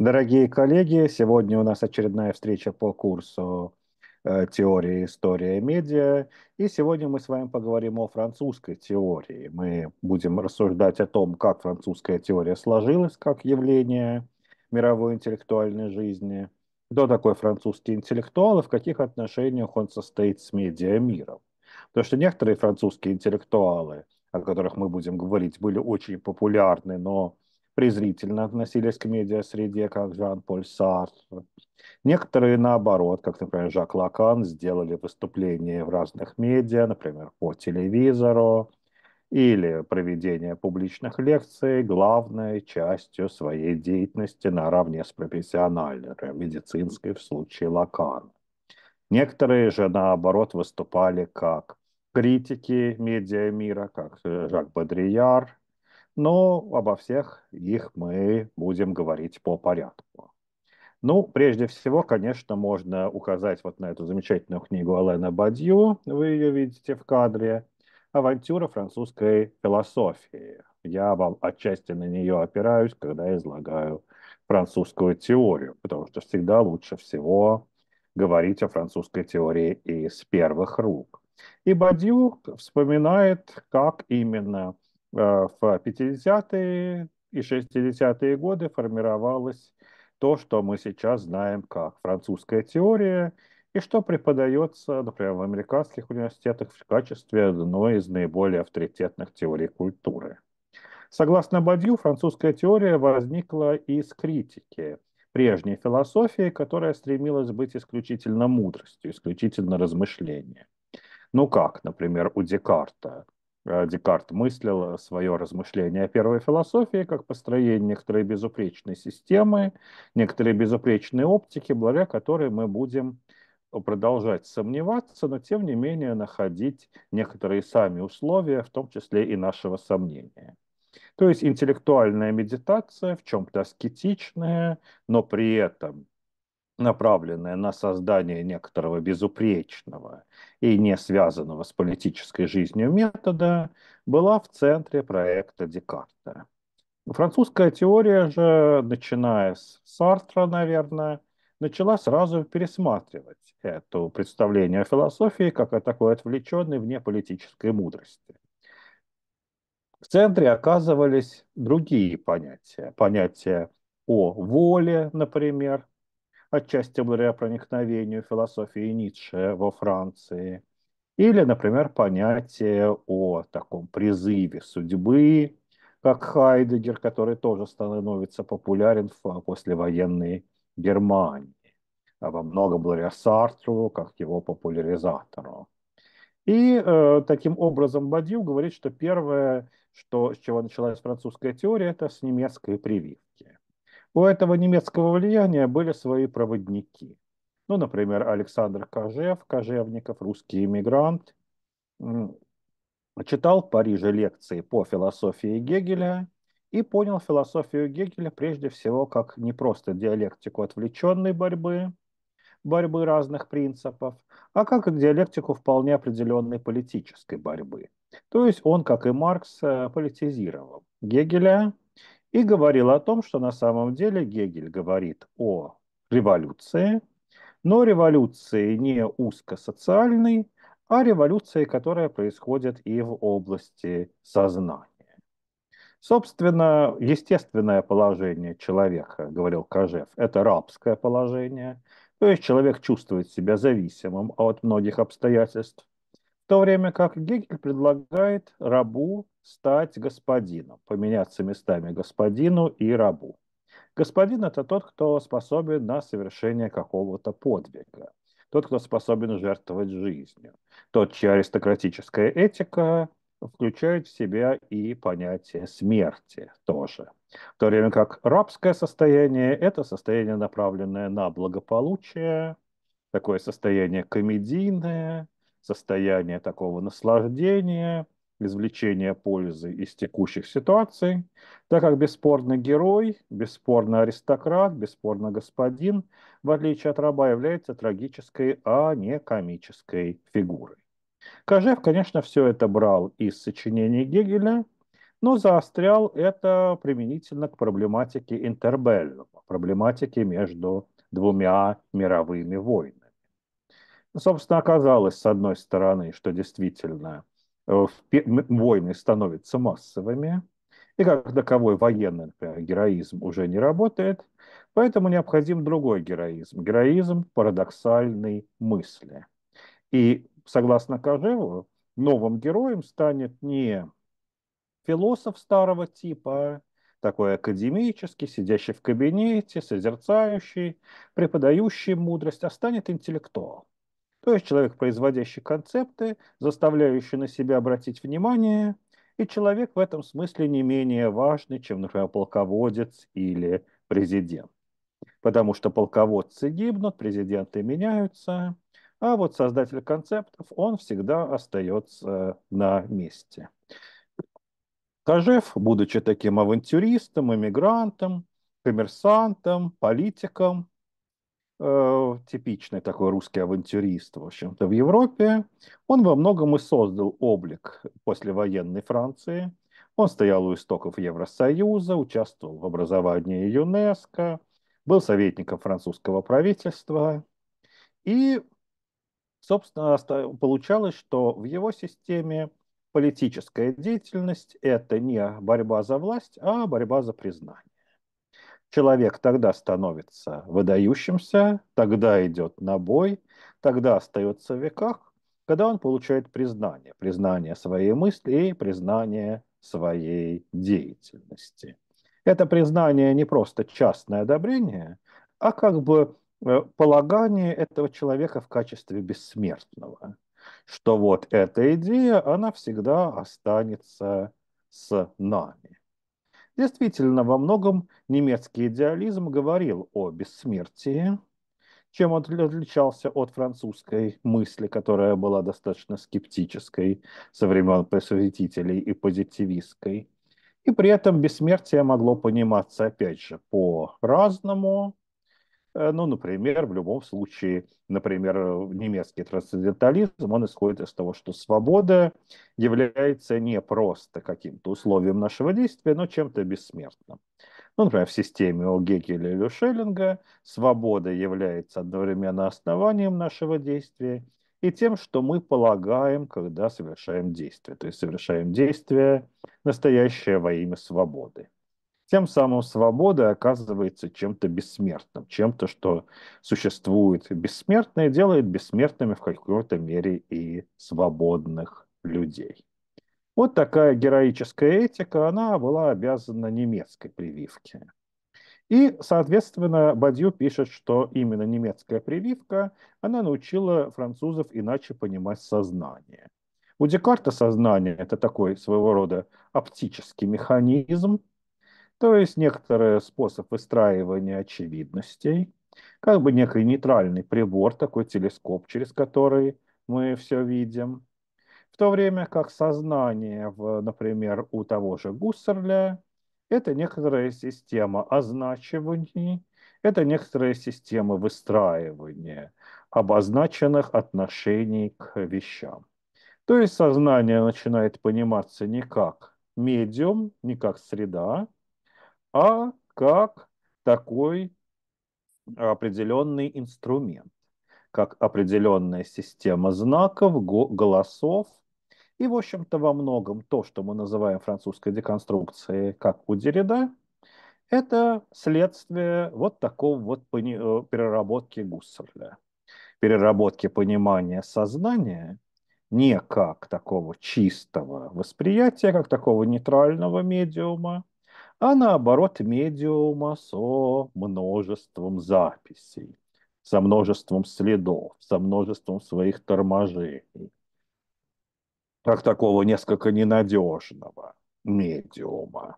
Дорогие коллеги, сегодня у нас очередная встреча по курсу э, теории история медиа. И сегодня мы с вами поговорим о французской теории. Мы будем рассуждать о том, как французская теория сложилась как явление мировой интеллектуальной жизни, кто такой французский интеллектуал и в каких отношениях он состоит с медиамиром. Потому что некоторые французские интеллектуалы, о которых мы будем говорить, были очень популярны, но презрительно относились к медиа-среде, как Жан-Поль Сартр. Некоторые, наоборот, как, например, Жак Лакан, сделали выступления в разных медиа, например, по телевизору, или проведение публичных лекций главной частью своей деятельности наравне с профессиональной, медицинской в случае Лакана. Некоторые же, наоборот, выступали как критики медиамира, как Жак Бодрияр, но обо всех их мы будем говорить по порядку. Ну, прежде всего, конечно, можно указать вот на эту замечательную книгу Алена Бадью, вы ее видите в кадре, «Авантюра французской философии». Я вам отчасти на нее опираюсь, когда излагаю французскую теорию, потому что всегда лучше всего говорить о французской теории из первых рук. И Бадью вспоминает, как именно – Э, в 50-е и 60-е годы формировалось то, что мы сейчас знаем как французская теория, и что преподается, например, в американских университетах в качестве одной из наиболее авторитетных теорий культуры. Согласно Бадью, французская теория возникла из критики прежней философии, которая стремилась быть исключительно мудростью, исключительно размышлением. Ну как, например, у Декарта – Э, Декарт мыслил э, свое размышление о первой философии как построение некоторой безупречной системы, некоторой безупречной оптики, благодаря которой мы будем продолжать сомневаться, но тем не менее находить некоторые сами условия, в том числе и нашего сомнения. То есть интеллектуальная медитация, в чем-то аскетичная, но при этом направленное на создание некоторого безупречного и не связанного с политической жизнью метода, была в центре проекта Декарта. Французская теория же, начиная с Сартра, наверное, начала сразу пересматривать это представление о философии как о такой отвлеченной вне политической мудрости. В центре оказывались другие понятия. понятия о воле, например, отчасти благодаря проникновению философии Ницше во Франции, или, например, понятие о таком призыве судьбы, как Хайдегер, который тоже становится популярен в послевоенной Германии, а во многом благодаря Сартру, как его популяризатору. И э, таким образом Бадью говорит, что первое, что, с чего началась французская теория, это с немецкой прививки. У этого немецкого влияния были свои проводники. Ну, например, Александр Кожев, Кожевников, русский иммигрант, читал в Париже лекции по философии Гегеля и понял философию Гегеля прежде всего как не просто диалектику отвлеченной борьбы, борьбы разных принципов, а как диалектику вполне определенной политической борьбы. То есть он, как и Маркс, э, политизировал Гегеля, и говорил о том, что на самом деле Гегель говорит о революции, но революции не узкосоциальной, а революции, которая происходит и в области сознания. Собственно, естественное положение человека, говорил Кожев, это рабское положение, то есть человек чувствует себя зависимым от многих обстоятельств, то время как Гегель предлагает рабу стать господином, поменяться местами господину и рабу. Господин – это тот, кто способен на совершение какого-то подвига, тот, кто способен жертвовать жизнью, тот, чья аристократическая этика включает в себя и понятие смерти тоже. В то время как рабское состояние – это состояние, направленное на благополучие, такое состояние комедийное – состояние такого наслаждения, извлечения пользы из текущих ситуаций, так как бесспорно герой, бесспорно аристократ, бесспорно господин, в отличие от раба, является трагической, а не комической фигурой. Кожев, конечно, все это брал из сочинений Гегеля, но заострял это применительно к проблематике интербеллума, проблематике между двумя мировыми войнами собственно, оказалось, с одной стороны, что действительно э, войны становятся массовыми, и как таковой военный например, героизм уже не работает, поэтому необходим другой героизм, героизм парадоксальной мысли. И, согласно Кожеву, новым героем станет не философ старого типа, а такой академический, сидящий в кабинете, созерцающий, преподающий мудрость, а станет интеллектуал. То есть человек, производящий концепты, заставляющий на себя обратить внимание, и человек в этом смысле не менее важный, чем, например, полководец или президент. Потому что полководцы гибнут, президенты меняются, а вот создатель концептов, он всегда остается на месте. Кожев, будучи таким авантюристом, иммигрантом, коммерсантом, политиком, э, типичный такой русский авантюрист, в общем-то, в Европе. Он во многом и создал облик послевоенной Франции. Он стоял у истоков Евросоюза, участвовал в образовании ЮНЕСКО, был советником французского правительства. И, собственно, получалось, что в его системе политическая деятельность – это не борьба за власть, а борьба за признание. Человек тогда становится выдающимся, тогда идет на бой, тогда остается в веках, когда он получает признание, признание своей мысли и признание своей деятельности. Это признание не просто частное одобрение, а как бы э, полагание этого человека в качестве бессмертного, что вот эта идея, она всегда останется с нами. Действительно, во многом немецкий идеализм говорил о бессмертии, чем он отличался от французской мысли, которая была достаточно скептической со времен просветителей и позитивистской. И при этом бессмертие могло пониматься, опять же, по-разному, Э, ну, например, в любом случае, например, э, немецкий трансцендентализм, он исходит из того, что свобода является не просто каким-то условием нашего действия, но чем-то бессмертным. Ну, например, в системе у Гегеля или Шеллинга свобода является одновременно основанием нашего действия и тем, что мы полагаем, когда совершаем действие. То есть совершаем действие настоящее во имя свободы. Тем самым свобода оказывается чем-то бессмертным, чем-то, что существует бессмертно и делает бессмертными в какой-то мере и свободных людей. Вот такая героическая этика, она была обязана немецкой прививке. И, соответственно, Бадью пишет, что именно немецкая прививка, она научила французов иначе понимать сознание. У Декарта сознание – это такой своего рода оптический механизм, то есть некоторый способ выстраивания очевидностей, как бы некий нейтральный прибор, такой телескоп, через который мы все видим. В то время как сознание, в, например, у того же Гуссерля, это некоторая система означиваний, это некоторая система выстраивания обозначенных отношений к вещам. То есть сознание начинает пониматься не как медиум, не как среда, а как такой определенный инструмент, как определенная система знаков, голосов. И, в общем-то, во многом то, что мы называем французской деконструкцией, как у Деррида, это следствие вот такого вот э, переработки Гуссерля, переработки понимания сознания не как такого чистого восприятия, а как такого нейтрального медиума, а наоборот медиума со множеством записей, со множеством следов, со множеством своих торможений, как такого несколько ненадежного медиума.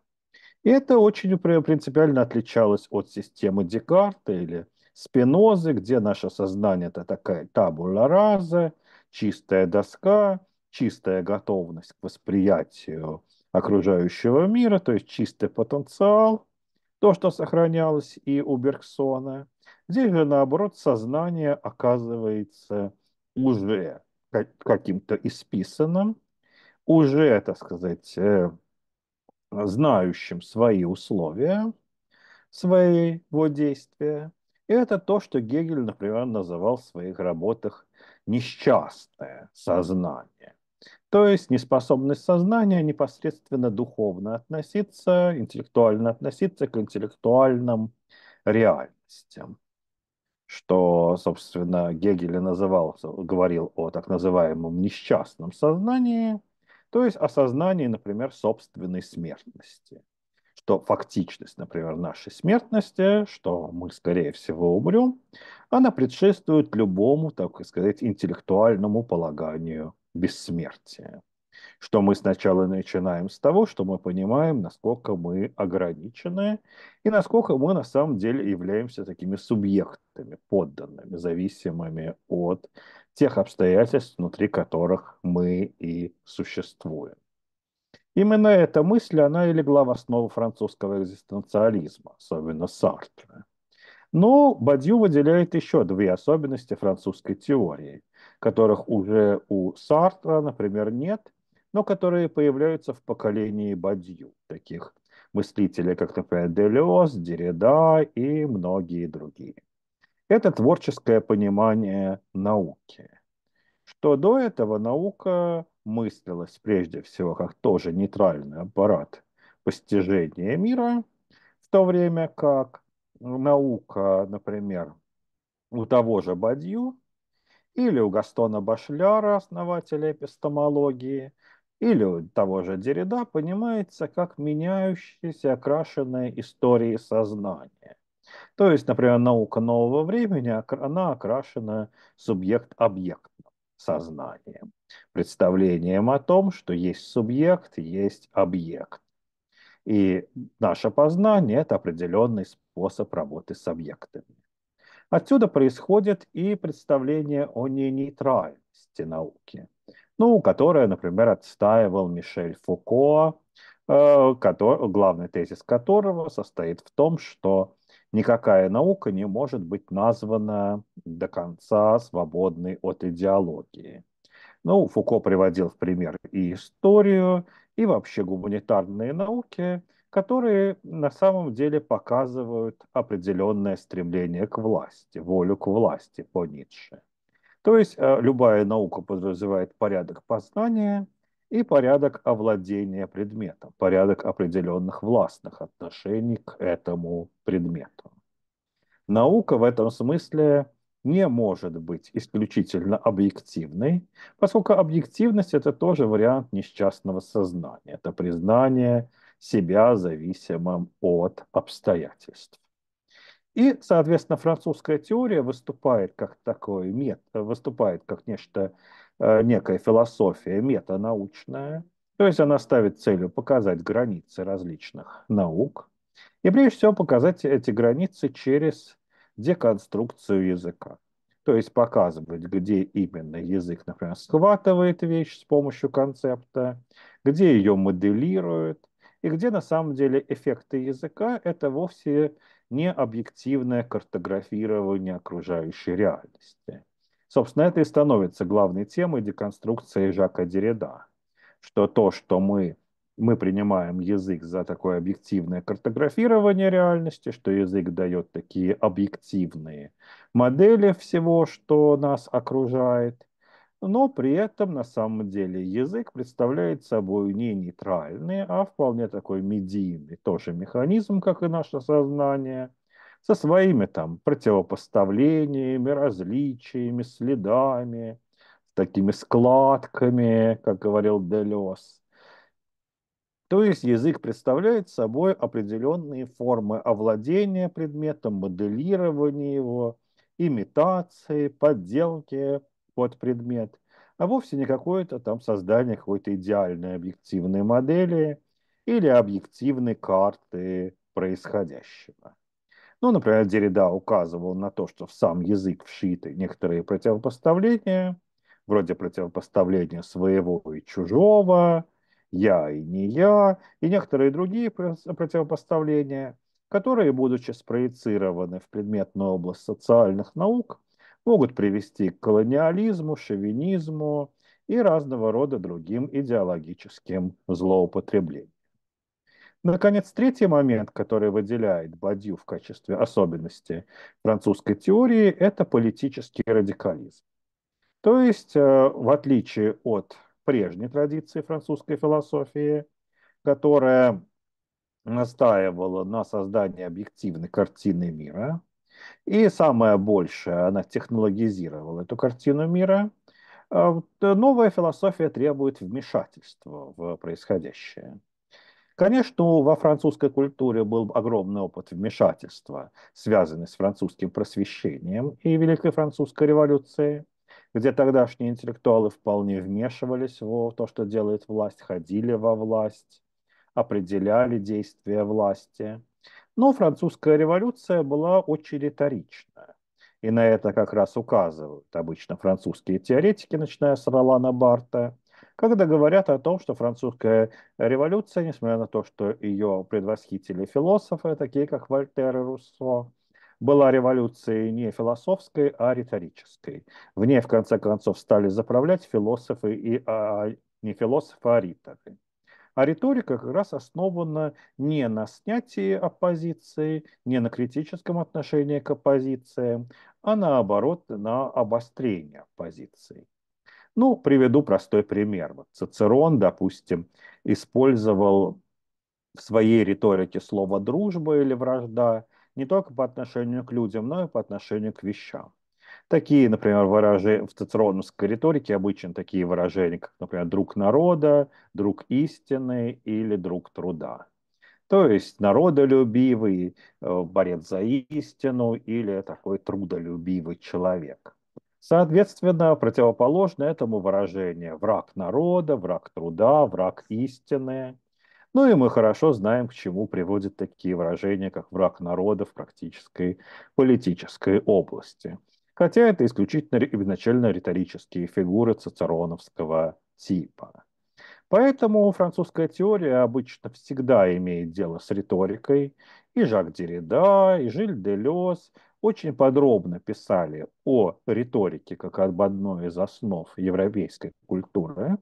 И это очень принципиально отличалось от системы Декарта или Спинозы, где наше сознание – это такая табула раза, чистая доска, чистая готовность к восприятию окружающего мира, то есть чистый потенциал, то, что сохранялось и у Бергсона. Здесь же, наоборот, сознание оказывается уже каким-то исписанным, уже, так сказать, э, знающим свои условия своего действия. И это то, что Гегель, например, называл в своих работах несчастное сознание. То есть неспособность сознания непосредственно духовно относиться, интеллектуально относиться к интеллектуальным реальностям. Что, собственно, Гегель называл, говорил о так называемом несчастном сознании, то есть о сознании, например, собственной смертности. Что фактичность, например, нашей смертности, что мы, скорее всего, умрем, она предшествует любому, так сказать, интеллектуальному полаганию – бессмертия. Что мы сначала начинаем с того, что мы понимаем, насколько мы ограничены и насколько мы на самом деле являемся такими субъектами, подданными, зависимыми от тех обстоятельств, внутри которых мы и существуем. Именно эта мысль, она и легла в основу французского экзистенциализма, особенно Сартра. Но Бадью выделяет еще две особенности французской теории – которых уже у Сартра, например, нет, но которые появляются в поколении Бадью, таких мыслителей, как, например, Делес, Дереда и многие другие. Это творческое понимание науки, что до этого наука мыслилась прежде всего как тоже нейтральный аппарат постижения мира, в то время как наука, например, у того же Бадью или у Гастона Башляра, основателя эпистемологии, или у того же Дереда понимается как меняющиеся окрашенные истории сознания. То есть, например, наука нового времени, она окрашена субъект-объектным сознанием, представлением о том, что есть субъект, есть объект. И наше познание – это определенный способ работы с объектами. Отсюда происходит и представление о ненейтральности науки, ну, которое, например, отстаивал Мишель Фуко, э, который, главный тезис которого состоит в том, что никакая наука не может быть названа до конца свободной от идеологии. Ну, Фуко приводил в пример и историю, и вообще гуманитарные науки – которые на самом деле показывают определенное стремление к власти, волю к власти по Ницше. То есть э, любая наука подразумевает порядок познания и порядок овладения предметом, порядок определенных властных отношений к этому предмету. Наука в этом смысле не может быть исключительно объективной, поскольку объективность – это тоже вариант несчастного сознания. Это признание – себя зависимым от обстоятельств. И, соответственно, французская теория выступает как такой мет, выступает как нечто, э, некая философия метанаучная, то есть она ставит целью показать границы различных наук и прежде всего показать эти границы через деконструкцию языка. То есть показывать, где именно язык, например, схватывает вещь с помощью концепта, где ее моделирует, и где на самом деле эффекты языка – это вовсе не объективное картографирование окружающей реальности. Собственно, это и становится главной темой деконструкции Жака Деррида, что то, что мы мы принимаем язык за такое объективное картографирование реальности, что язык дает такие объективные модели всего, что нас окружает, но при этом на самом деле язык представляет собой не нейтральный, а вполне такой медийный тоже механизм, как и наше сознание, со своими там противопоставлениями, различиями, следами, такими складками, как говорил Делес. То есть язык представляет собой определенные формы овладения предметом, моделирования его, имитации, подделки, под предмет, а вовсе не какое-то там создание какой-то идеальной объективной модели или объективной карты происходящего. Ну, например, Дереда указывал на то, что в сам язык вшиты некоторые противопоставления, вроде противопоставления своего и чужого, я и не я, и некоторые другие противопоставления, которые, будучи спроецированы в предметную область социальных наук, могут привести к колониализму, шовинизму и разного рода другим идеологическим злоупотреблениям. Наконец, третий момент, который выделяет Бадью в качестве особенности французской теории, это политический радикализм. То есть, э, в отличие от прежней традиции французской философии, которая настаивала на создании объективной картины мира, и самое большее, она технологизировала эту картину мира. А э, новая философия требует вмешательства в происходящее. Конечно, во французской культуре был огромный опыт вмешательства, связанный с французским просвещением и Великой Французской революцией, где тогдашние интеллектуалы вполне вмешивались в то, что делает власть, ходили во власть, определяли действия власти. Но французская революция была очень риторичная. И на это как раз указывают обычно французские теоретики, начиная с Ролана Барта, когда говорят о том, что французская революция, несмотря на то, что ее предвосхитили философы, такие как Вольтер и Руссо, была революцией не философской, а риторической. В ней, в конце концов, стали заправлять философы и а, а не философы, а риторы. А риторика как раз основана не на снятии оппозиции, не на критическом отношении к оппозиции, а наоборот на обострение оппозиции. Ну, приведу простой пример. Вот Цицерон, допустим, использовал в своей риторике слово «дружба» или «вражда» не только по отношению к людям, но и по отношению к вещам. Такие, например, выражения в цицероновской риторике обычно такие выражения, как, например, друг народа, друг истины или друг труда. То есть народолюбивый, э, борец за истину или такой трудолюбивый человек. Соответственно, противоположно этому выражение «враг народа», «враг труда», «враг истины». Ну и мы хорошо знаем, к чему приводят такие выражения, как «враг народа» в практической политической области – хотя это исключительно изначально риторические фигуры цицероновского типа. Поэтому французская теория обычно всегда имеет дело с риторикой, и Жак Деррида, и Жиль Делес очень подробно писали о риторике как об одной из основ европейской культуры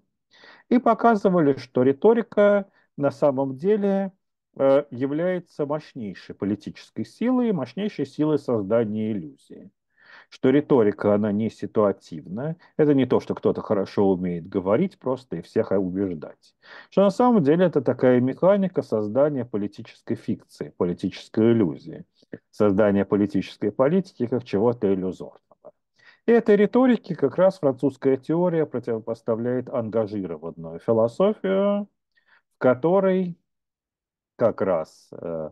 и показывали, что риторика на самом деле э, является мощнейшей политической силой и мощнейшей силой создания иллюзии что риторика, она не ситуативная, это не то, что кто-то хорошо умеет говорить просто и всех убеждать, что на самом деле это такая механика создания политической фикции, политической иллюзии, создания политической политики как чего-то иллюзорного. И этой риторике как раз французская теория противопоставляет ангажированную философию, в которой как раз э,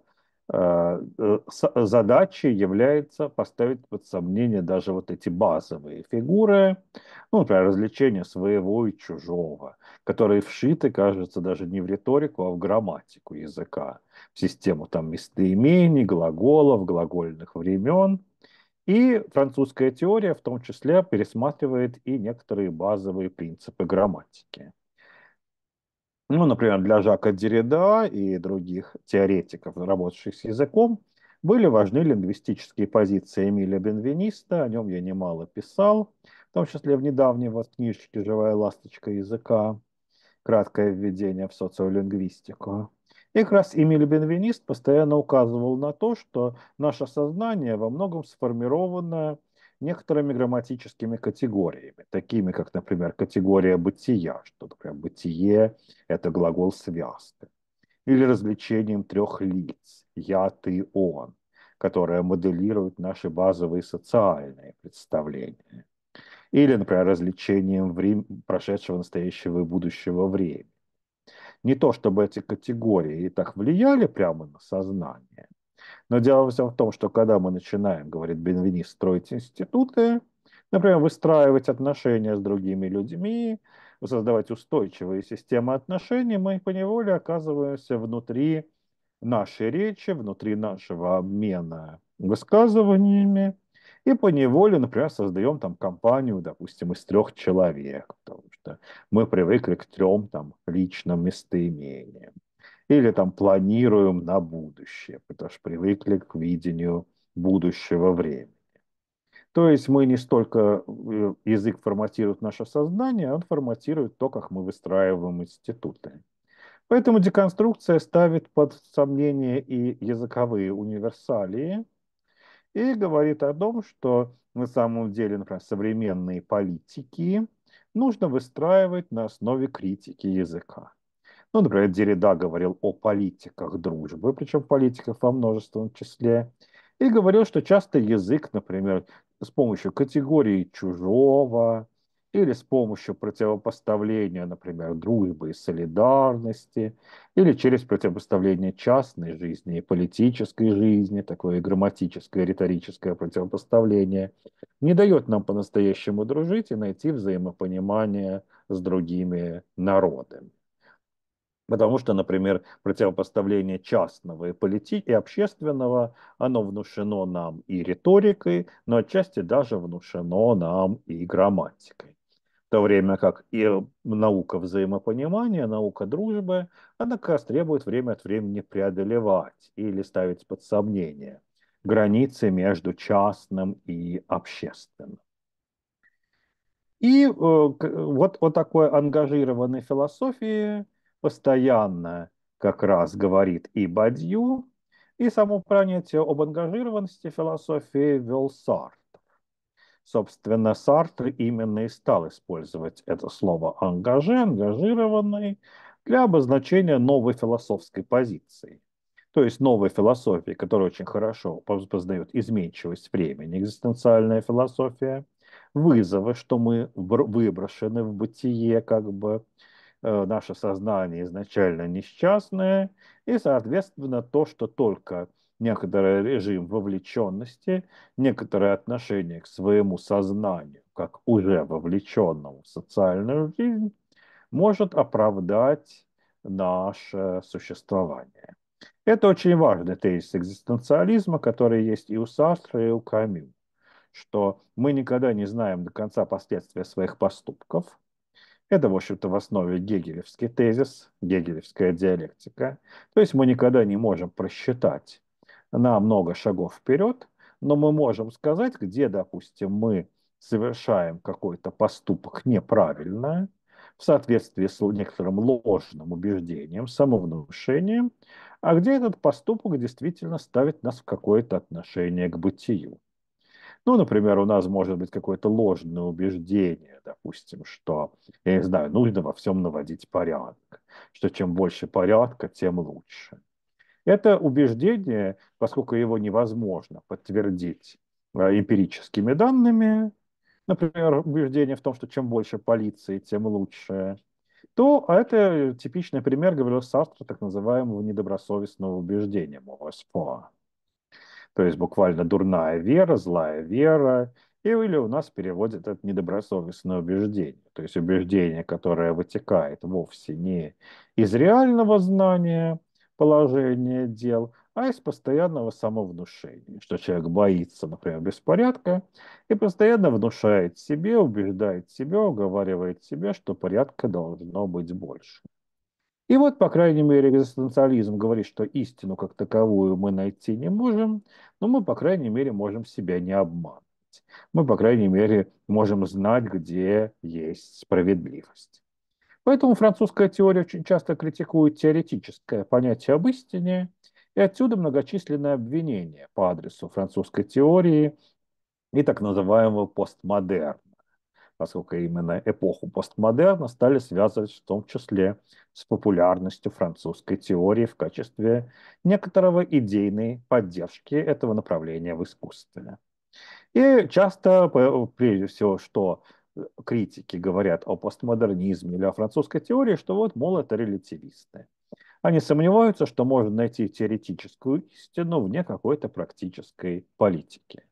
Э, э, задачей является поставить под сомнение даже вот эти базовые фигуры, ну, например, развлечения своего и чужого, которые вшиты, кажется, даже не в риторику, а в грамматику языка, в систему там местоимений, глаголов, глагольных времен. И французская теория в том числе пересматривает и некоторые базовые принципы грамматики. Ну, например, для Жака Деррида и других теоретиков, работающих с языком, были важны лингвистические позиции Эмиля Бенвениста, о нем я немало писал, в том числе в недавней вот книжечке «Живая ласточка языка», краткое введение в социолингвистику. И как раз Эмиль Бенвенист постоянно указывал на то, что наше сознание во многом сформировано некоторыми грамматическими категориями, такими как, например, категория бытия, что, например, бытие – это глагол связки, или развлечением трех лиц – я, ты, он, которое моделирует наши базовые социальные представления, или, например, развлечением врем... прошедшего, настоящего и будущего времени. Не то, чтобы эти категории и так влияли прямо на сознание, но дело все в том, что когда мы начинаем, говорит Бенвенис, строить институты, например, выстраивать отношения с другими людьми, создавать устойчивые системы отношений, мы поневоле оказываемся внутри нашей речи, внутри нашего обмена высказываниями, и по неволе, например, создаем там компанию, допустим, из трех человек, потому что мы привыкли к трем там личным местоимениям или там планируем на будущее, потому что привыкли к видению будущего времени. То есть мы не столько э, язык форматирует наше сознание, он форматирует то, как мы выстраиваем институты. Поэтому деконструкция ставит под сомнение и языковые универсалии и говорит о том, что на самом деле, например, современные политики нужно выстраивать на основе критики языка. Ну, например, Деррида говорил о политиках дружбы, причем политиках во множественном числе, и говорил, что часто язык, например, с помощью категории чужого или с помощью противопоставления, например, дружбы и солидарности, или через противопоставление частной жизни и политической жизни, такое грамматическое, риторическое противопоставление, не дает нам по-настоящему дружить и найти взаимопонимание с другими народами. Потому что, например, противопоставление частного и, полити... и общественного, оно внушено нам и риторикой, но отчасти даже внушено нам и грамматикой. В то время как и э, наука взаимопонимания, наука дружбы, она как раз требует время от времени преодолевать или ставить под сомнение границы между частным и общественным. И э, э вот о такой ангажированной философии – постоянно как раз говорит и Бадью, и само понятие об ангажированности философии вел Сартр. Собственно, Сартр именно и стал использовать это слово «ангаже», «ангажированный» для обозначения новой философской позиции. То есть новой философии, которая очень хорошо познает изменчивость времени, экзистенциальная философия, вызовы, что мы выброшены в бытие, как бы Э, наше сознание изначально несчастное, и, соответственно, то, что только некоторый режим вовлеченности, некоторое отношение к своему сознанию, как уже вовлеченному в социальную жизнь, может оправдать наше существование. Это очень важный тезис экзистенциализма, который есть и у Састра, и у Камю, что мы никогда не знаем до конца последствия своих поступков, это, в общем-то, в основе гегелевский тезис, гегелевская диалектика. То есть мы никогда не можем просчитать на много шагов вперед, но мы можем сказать, где, допустим, мы совершаем какой-то поступок неправильно, в соответствии с некоторым ложным убеждением, самовнушением, а где этот поступок действительно ставит нас в какое-то отношение к бытию. Ну, например, у нас может быть какое-то ложное убеждение, допустим, что, я не знаю, нужно во всем наводить порядок, что чем больше порядка, тем лучше. Это убеждение, поскольку его невозможно подтвердить э, эмпирическими данными, например, убеждение в том, что чем больше полиции, тем лучше, то а это типичный пример, говорил Сартр, так называемого недобросовестного убеждения Мороспоа. То есть буквально дурная вера, злая вера, или у нас переводит это недобросовестное убеждение. То есть убеждение, которое вытекает вовсе не из реального знания положения дел, а из постоянного самовнушения, что человек боится, например, беспорядка, и постоянно внушает себе, убеждает себя, уговаривает себя, что порядка должно быть больше. И вот, по крайней мере, экзистенциализм говорит, что истину как таковую мы найти не можем, но мы, по крайней мере, можем себя не обманывать. Мы, по крайней мере, можем знать, где есть справедливость. Поэтому французская теория очень часто критикует теоретическое понятие об истине, и отсюда многочисленные обвинения по адресу французской теории и так называемого постмодерна поскольку именно эпоху постмодерна стали связывать в том числе с популярностью французской теории в качестве некоторого идейной поддержки этого направления в искусстве. И часто, прежде всего, что критики говорят о постмодернизме или о французской теории, что вот, мол, это релятивисты. Они сомневаются, что можно найти теоретическую истину вне какой-то практической политики.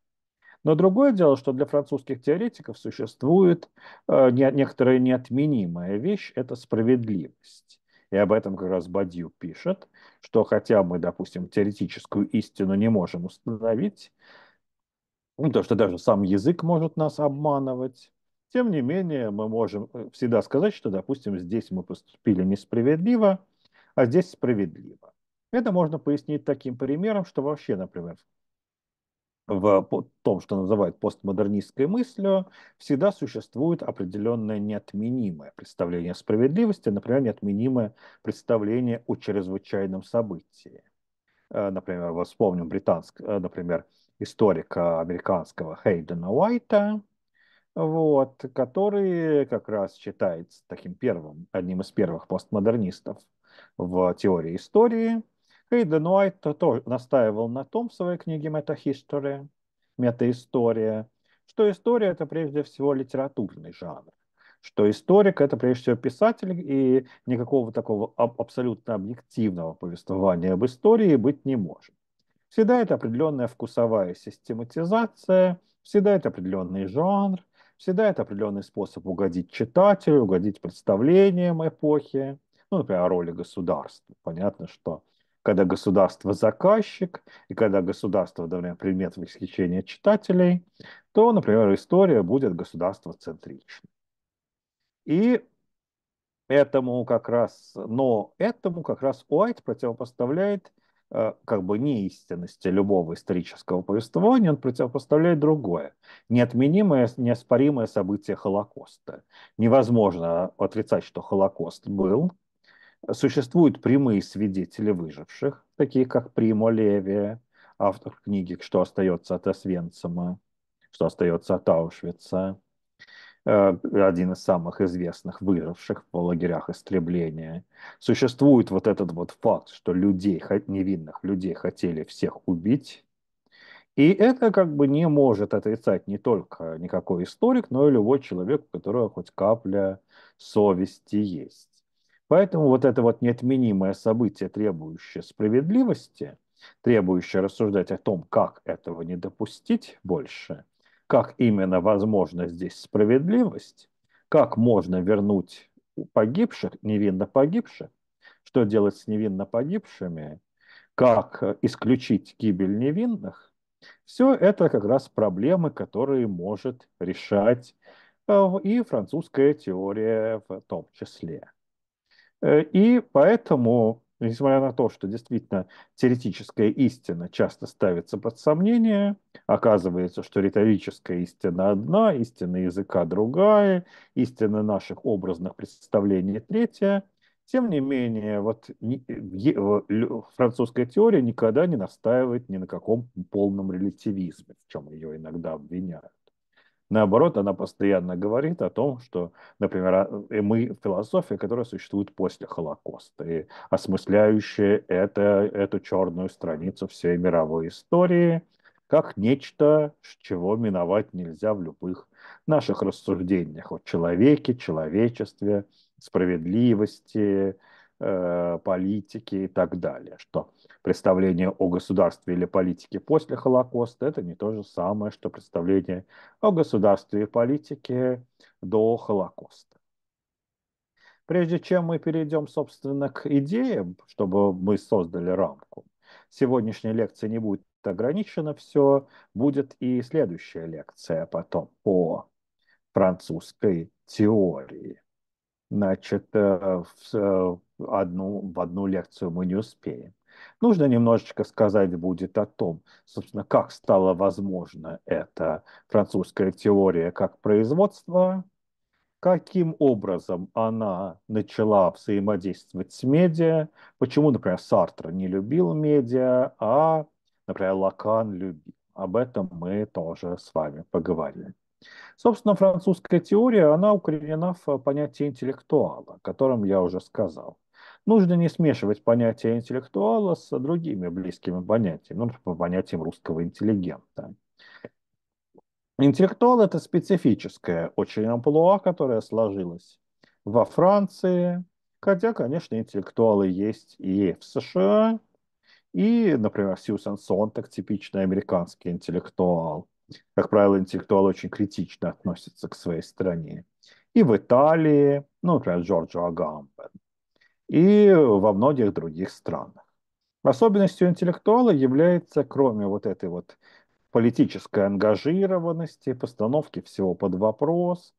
Но другое дело, что для французских теоретиков существует э, не, некоторая неотменимая вещь – это справедливость. И об этом как раз Бадью пишет, что хотя мы, допустим, теоретическую истину не можем установить, ну то, что даже сам язык может нас обманывать, тем не менее мы можем э, всегда сказать, что, допустим, здесь мы поступили несправедливо, а здесь справедливо. Это можно пояснить таким примером, что вообще, например, в том, что называют постмодернистской мыслью, всегда существует определенное неотменимое представление о справедливости, например, неотменимое представление о чрезвычайном событии. Э, например, вспомним британск, э, например, историка американского Хейдена Уайта, вот, который как раз считается таким первым, одним из первых постмодернистов в теории истории – Хейден Уайт тоже настаивал на том в своей книге «Метахистория», «Метаистория», что история – это прежде всего литературный жанр, что историк – это прежде всего писатель, и никакого такого абсолютно объективного повествования об истории быть не может. Всегда это определенная вкусовая систематизация, всегда это определенный жанр, всегда это определенный способ угодить читателю, угодить представлениям эпохи, ну, например, о роли государства. Понятно, что когда государство заказчик, и когда государство, например, предмет восхищения читателей, то, например, история будет государство центричной. И этому как раз, но этому как раз Уайт противопоставляет э, как бы неистинности любого исторического повествования, он противопоставляет другое. Неотменимое, неоспоримое событие Холокоста. Невозможно отрицать, что Холокост был, Существуют прямые свидетели выживших, такие как Примо Леви, автор книги «Что остается от Освенцима», «Что остается от Аушвица», э, один из самых известных выживших в лагерях истребления. Существует вот этот вот факт, что людей, невинных людей хотели всех убить, и это как бы не может отрицать не только никакой историк, но и любой человек, у которого хоть капля совести есть. Поэтому вот это вот неотменимое событие, требующее справедливости, требующее рассуждать о том, как этого не допустить больше, как именно возможна здесь справедливость, как можно вернуть погибших, невинно погибших, что делать с невинно погибшими, как э, исключить гибель невинных, все это как раз проблемы, которые может решать э, и французская теория в том числе. Э, и поэтому, несмотря на то, что действительно теоретическая истина часто ставится под сомнение, оказывается, что риторическая истина одна, истина языка другая, истина наших образных представлений третья, тем не менее, вот французская теория никогда не настаивает ни на каком полном релятивизме, в чем ее иногда обвиняют. Наоборот, она постоянно говорит о том, что, например, а, э, мы философия, которая существует после Холокоста, и осмысляющая это, эту черную страницу всей мировой истории, как нечто, чего миновать нельзя в любых наших рассуждениях о человеке, человечестве, справедливости, Э, политики и так далее, что представление о государстве или политике после Холокоста – это не то же самое, что представление о государстве и политике до Холокоста. Прежде чем мы перейдем, собственно, к идеям, чтобы мы создали рамку, сегодняшняя лекция не будет ограничена, все будет и следующая лекция потом по французской теории значит, э, э, в одну, в одну лекцию мы не успеем. Нужно немножечко сказать будет о том, собственно, как стала возможна эта французская теория как производство, каким образом она начала взаимодействовать с медиа, почему, например, Сартр не любил медиа, а, например, Лакан любил. Об этом мы тоже с вами поговорили Собственно, французская теория, она укоренена в э, понятии интеллектуала, о котором я уже сказал. Нужно не смешивать понятие интеллектуала с другими близкими понятиями, ну, например, понятием русского интеллигента. Интеллектуал – это специфическое очень амплуа, которое сложилось во Франции, хотя, конечно, интеллектуалы есть и в США, и, например, Сьюзен Сонтак – типичный американский интеллектуал – как правило, интеллектуал очень критично относится к своей стране. И в Италии, ну, например, Джорджо Агамбен, и во многих других странах. Особенностью интеллектуала является, кроме вот этой вот политической ангажированности, постановки всего под вопрос,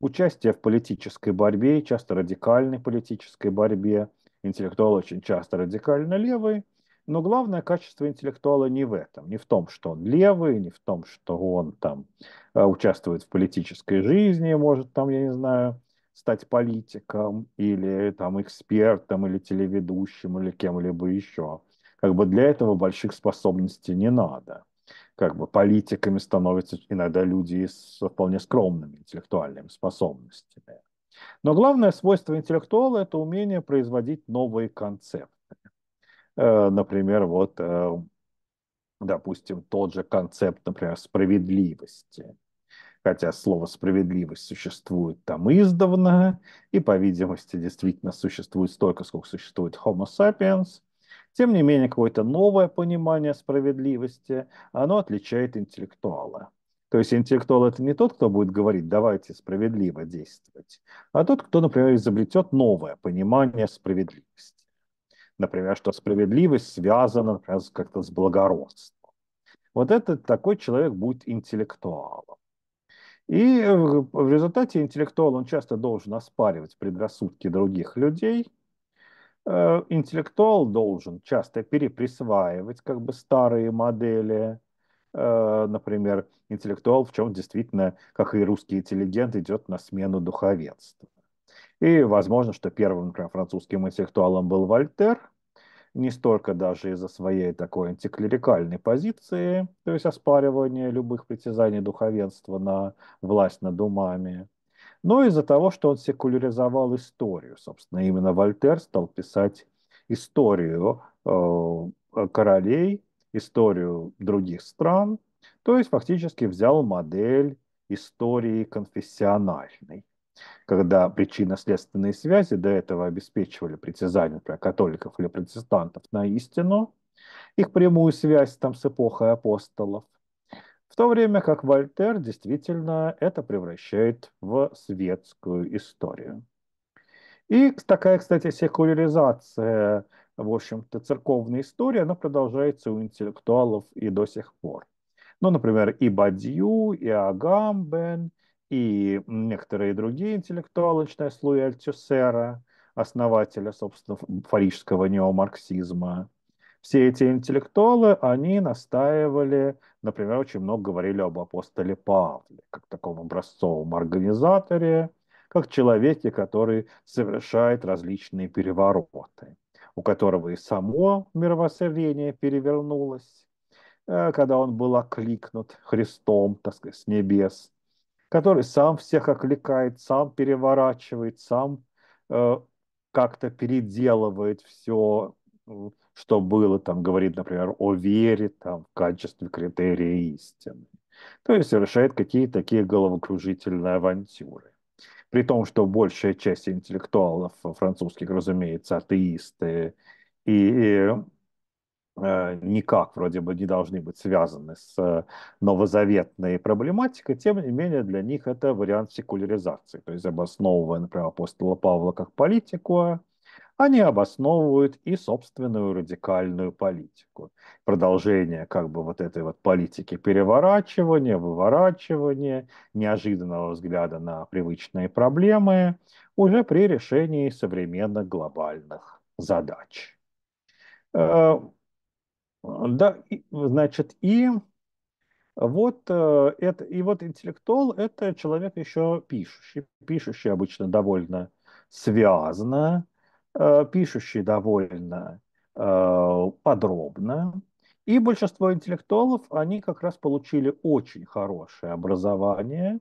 участие в политической борьбе, часто радикальной политической борьбе, интеллектуал очень часто радикально левый, но главное качество интеллектуала не в этом, не в том, что он левый, не в том, что он там э, участвует в политической жизни, может там, я не знаю, стать политиком или там экспертом или телеведущим или кем-либо еще. Как бы для этого больших способностей не надо. Как бы политиками становятся иногда люди с вполне скромными интеллектуальными способностями. Но главное свойство интеллектуала – это умение производить новые концепты Э, например, вот, э, допустим, тот же концепт, например, справедливости. Хотя слово «справедливость» существует там издавна, и, по видимости, действительно существует столько, сколько существует Homo sapiens – тем не менее, какое-то новое понимание справедливости, оно отличает интеллектуала. То есть интеллектуал это не тот, кто будет говорить, давайте справедливо действовать, а тот, кто, например, изобретет новое понимание справедливости например, что справедливость связана, например, как-то с благородством. Вот этот такой человек будет интеллектуалом. И в результате интеллектуал, он часто должен оспаривать предрассудки других людей. Э, интеллектуал должен часто переприсваивать как бы старые модели. Э, например, интеллектуал, в чем действительно, как и русский интеллигент, идет на смену духовенства. И возможно, что первым, например, французским интеллектуалом был Вольтер, не столько даже из-за своей такой антиклерикальной позиции, то есть оспаривания любых притязаний духовенства на власть над умами, но из-за того, что он секуляризовал историю. Собственно, именно Вольтер стал писать историю э, королей, историю других стран, то есть фактически взял модель истории конфессиональной когда причинно-следственные связи до этого обеспечивали притязание например, католиков или протестантов на истину, их прямую связь там с эпохой апостолов, в то время как Вольтер действительно это превращает в светскую историю. И такая, кстати, секуляризация, в общем-то, церковной истории, она продолжается у интеллектуалов и до сих пор. Ну, например, и Бадью, и Агамбен, и некоторые другие интеллектуалы, читая Слуи Альтюсера, основателя, собственно, фарижского неомарксизма. Все эти интеллектуалы, они настаивали, например, очень много говорили об апостоле Павле, как таком образцовом организаторе, как человеке, который совершает различные перевороты, у которого и само мировоззрение перевернулось, э, когда он был окликнут Христом, так сказать, с небес, который сам всех окликает, сам переворачивает, сам э, как-то переделывает все, э, что было, там говорит, например, о вере там, в качестве критерия истины. То есть совершает какие-то такие головокружительные авантюры. При том, что большая часть интеллектуалов французских, разумеется, атеисты и, и Э, никак вроде бы не должны быть связаны с э, новозаветной проблематикой, тем не менее для них это вариант секуляризации. То есть обосновывая, например, апостола Павла как политику, они обосновывают и собственную радикальную политику. Продолжение как бы вот этой вот политики переворачивания, выворачивания, неожиданного взгляда на привычные проблемы уже при решении современных глобальных задач э, Э, да, и, значит, и вот, э, это, и вот интеллектуал – это человек еще пишущий. Пишущий обычно довольно связно, э, пишущий довольно подробно. И большинство интеллектуалов, они как раз получили очень хорошее образование.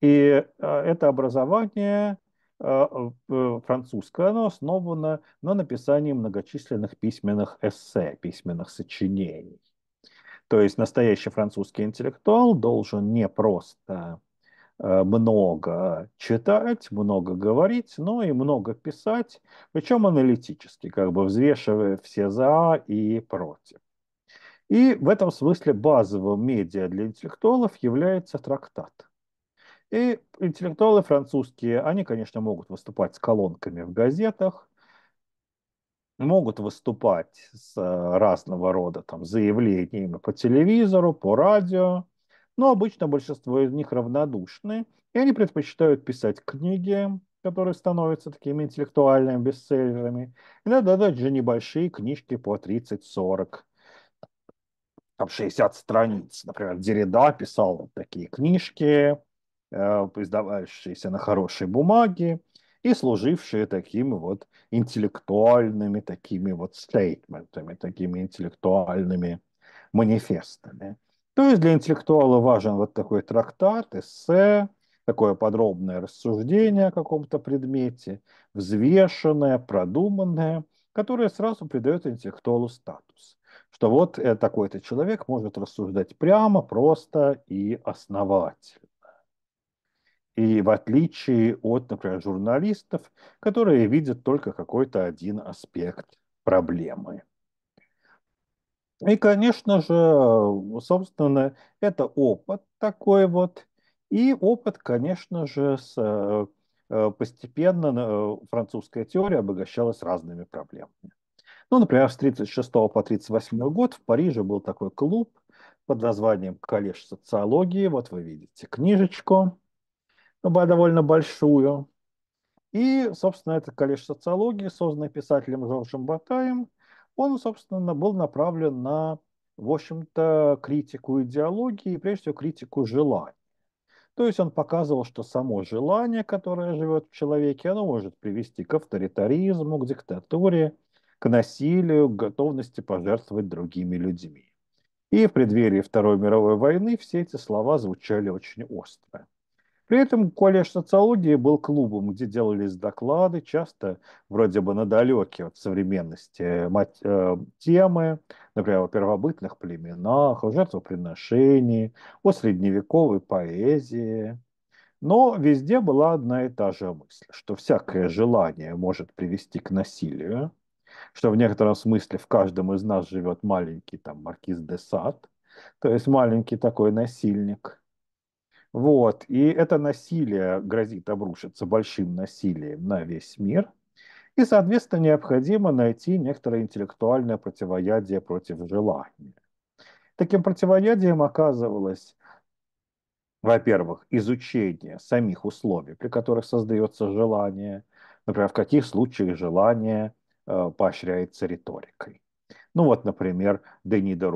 И это образование Э, э, французское, оно основано на написании многочисленных письменных эссе, письменных сочинений. То есть настоящий французский интеллектуал должен не просто э, много читать, много говорить, но и много писать, причем аналитически, как бы взвешивая все за и против. И в этом смысле базовым медиа для интеллектуалов является трактат – и интеллектуалы французские, они, конечно, могут выступать с колонками в газетах, могут выступать с э, разного рода там, заявлениями по телевизору, по радио, но обычно большинство из них равнодушны, и они предпочитают писать книги, которые становятся такими интеллектуальными бестселлерами. Иногда даже небольшие книжки по 30-40, там 60 страниц. Например, Дереда писал такие книжки, Э, издававшиеся на хорошей бумаге и служившие такими вот интеллектуальными такими вот стейтментами, такими интеллектуальными манифестами. То есть для интеллектуала важен вот такой трактат, эссе, такое подробное рассуждение о каком-то предмете, взвешенное, продуманное, которое сразу придает интеллектуалу статус, что вот э, такой-то человек может рассуждать прямо, просто и основательно. И в отличие от, например, журналистов, которые видят только какой-то один аспект проблемы. И, конечно же, собственно, это опыт такой вот. И опыт, конечно же, с, э, э, постепенно э, французская теория обогащалась разными проблемами. Ну, например, с 1936 по 1938 год в Париже был такой клуб под названием «Коллеж социологии». Вот вы видите книжечку. Ну, довольно большую. И, собственно, этот колледж социологии, созданный писателем Жоржем Батаем, он, собственно, был направлен на, в общем-то, критику идеологии и, прежде всего, критику желаний. То есть он показывал, что само желание, которое живет в человеке, оно может привести к авторитаризму, к диктатуре, к насилию, к готовности пожертвовать другими людьми. И в преддверии Второй мировой войны все эти слова звучали очень остро. При этом колледж социологии был клубом, где делались доклады, часто вроде бы на далекие от современности э, э, темы, например, о первобытных племенах, о жертвоприношении, о средневековой поэзии. Но везде была одна и та же мысль, что всякое желание может привести к насилию, что в некотором смысле в каждом из нас живет маленький там маркиз де Сад, то есть маленький такой насильник – вот. И это насилие грозит обрушиться большим насилием на весь мир. И, соответственно, необходимо найти некоторое интеллектуальное противоядие против желания. Таким противоядием оказывалось, во-первых, изучение самих условий, при которых создается желание, например, в каких случаях желание э, поощряется риторикой. Ну вот, например, Дени де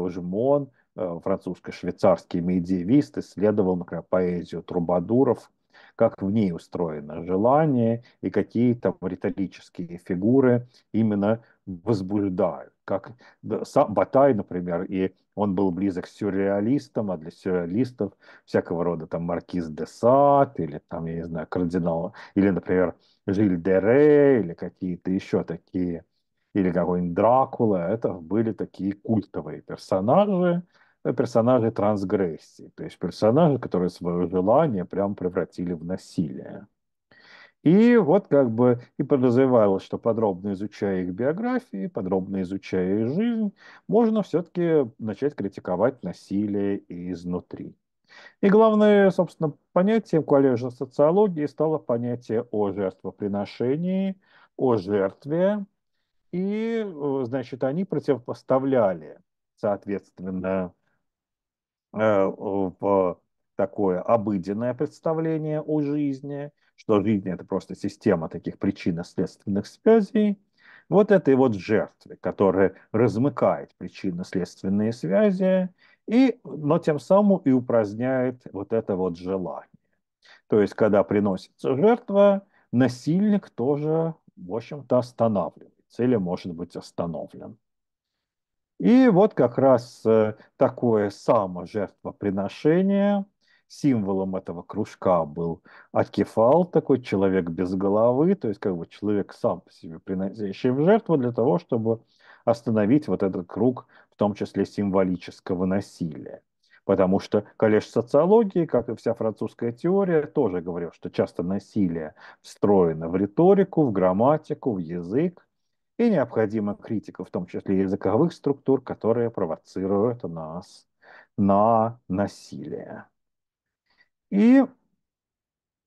Э, французско-швейцарский медиевист, исследовал, например, поэзию трубадуров, как в ней устроено желание и какие там риторические фигуры именно возбуждают. Как Батай, например, и он был близок к сюрреалистам, а для сюрреалистов всякого рода там маркиз де Сад или там, я не знаю, кардинал, или, например, Жиль де Ре, или какие-то еще такие, или какой-нибудь Дракула, это были такие культовые персонажи, персонажи трансгрессии, то есть персонажи, которые свое желание прям превратили в насилие. И вот как бы и подозревалось, что подробно изучая их биографии, подробно изучая их жизнь, можно все-таки начать критиковать насилие изнутри. И главное, собственно, понятием коллежа социологии стало понятие о жертвоприношении, о жертве. И, э, значит, они противопоставляли, соответственно, Э, в такое обыденное представление о жизни, что жизнь – это просто система таких причинно-следственных связей, вот этой вот жертве, которая размыкает причинно-следственные связи, и, но тем самым и упраздняет вот это вот желание. То есть, когда приносится жертва, насильник тоже, в общем-то, останавливается или может быть остановлен. И вот как раз э, такое саможертвоприношение. Символом этого кружка был Акефал, такой человек без головы, то есть как бы человек сам по себе приносящий в жертву для того, чтобы остановить вот этот круг, в том числе символического насилия. Потому что коллеж социологии, как и вся французская теория, тоже говорил, что часто насилие встроено в риторику, в грамматику, в язык, и необходима критика, в том числе языковых структур, которые провоцируют нас на насилие. И,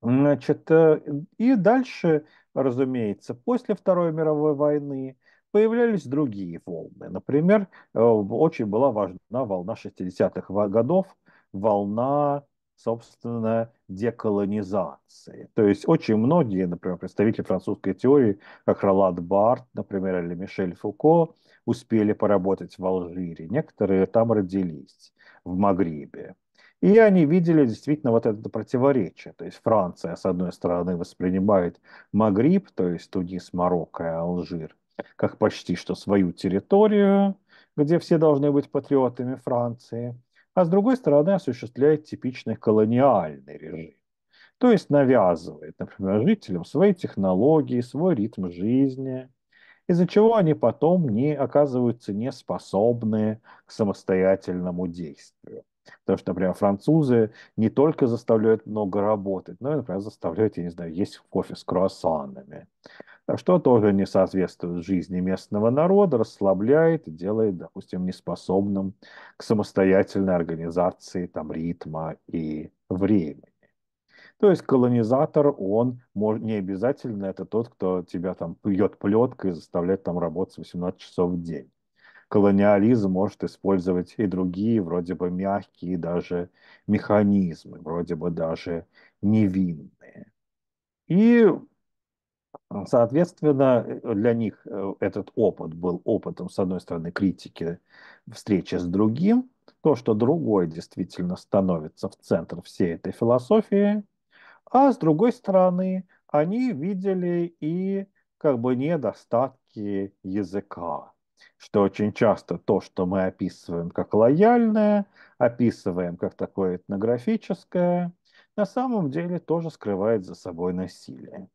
значит, э, и дальше, разумеется, после Второй мировой войны появлялись другие волны. Например, э, очень была важна волна 60-х годов, волна, собственно, деколонизации. То есть очень многие, например, представители французской теории, как Роланд Барт, например, или Мишель Фуко, успели поработать в Алжире. Некоторые там родились, в Магрибе. И они видели действительно вот это противоречие. То есть Франция, с одной стороны, воспринимает Магриб, то есть Тунис, Марокко и Алжир, как почти что свою территорию, где все должны быть патриотами Франции – а с другой стороны осуществляет типичный колониальный режим. То есть навязывает, например, жителям свои технологии, свой ритм жизни, из-за чего они потом не оказываются неспособны к самостоятельному действию. Потому что, например, французы не только заставляют много работать, но и, например, заставляют, я не знаю, есть кофе с круассанами. Что тоже не соответствует жизни местного народа, расслабляет и делает, допустим, неспособным к самостоятельной организации там, ритма и времени. То есть колонизатор, он может, не обязательно это тот, кто тебя там пьет плеткой и заставляет там работать 18 часов в день колониализм может использовать и другие, вроде бы мягкие даже механизмы, вроде бы даже невинные. И, а, соответственно, э, для них э, этот опыт был опытом, с одной стороны, критики встречи с другим, то, что другой действительно становится в центр всей этой философии, а с другой стороны, они видели и как бы недостатки языка, что очень часто то, что мы описываем как лояльное, описываем как такое этнографическое, на самом деле тоже скрывает за собой насилие.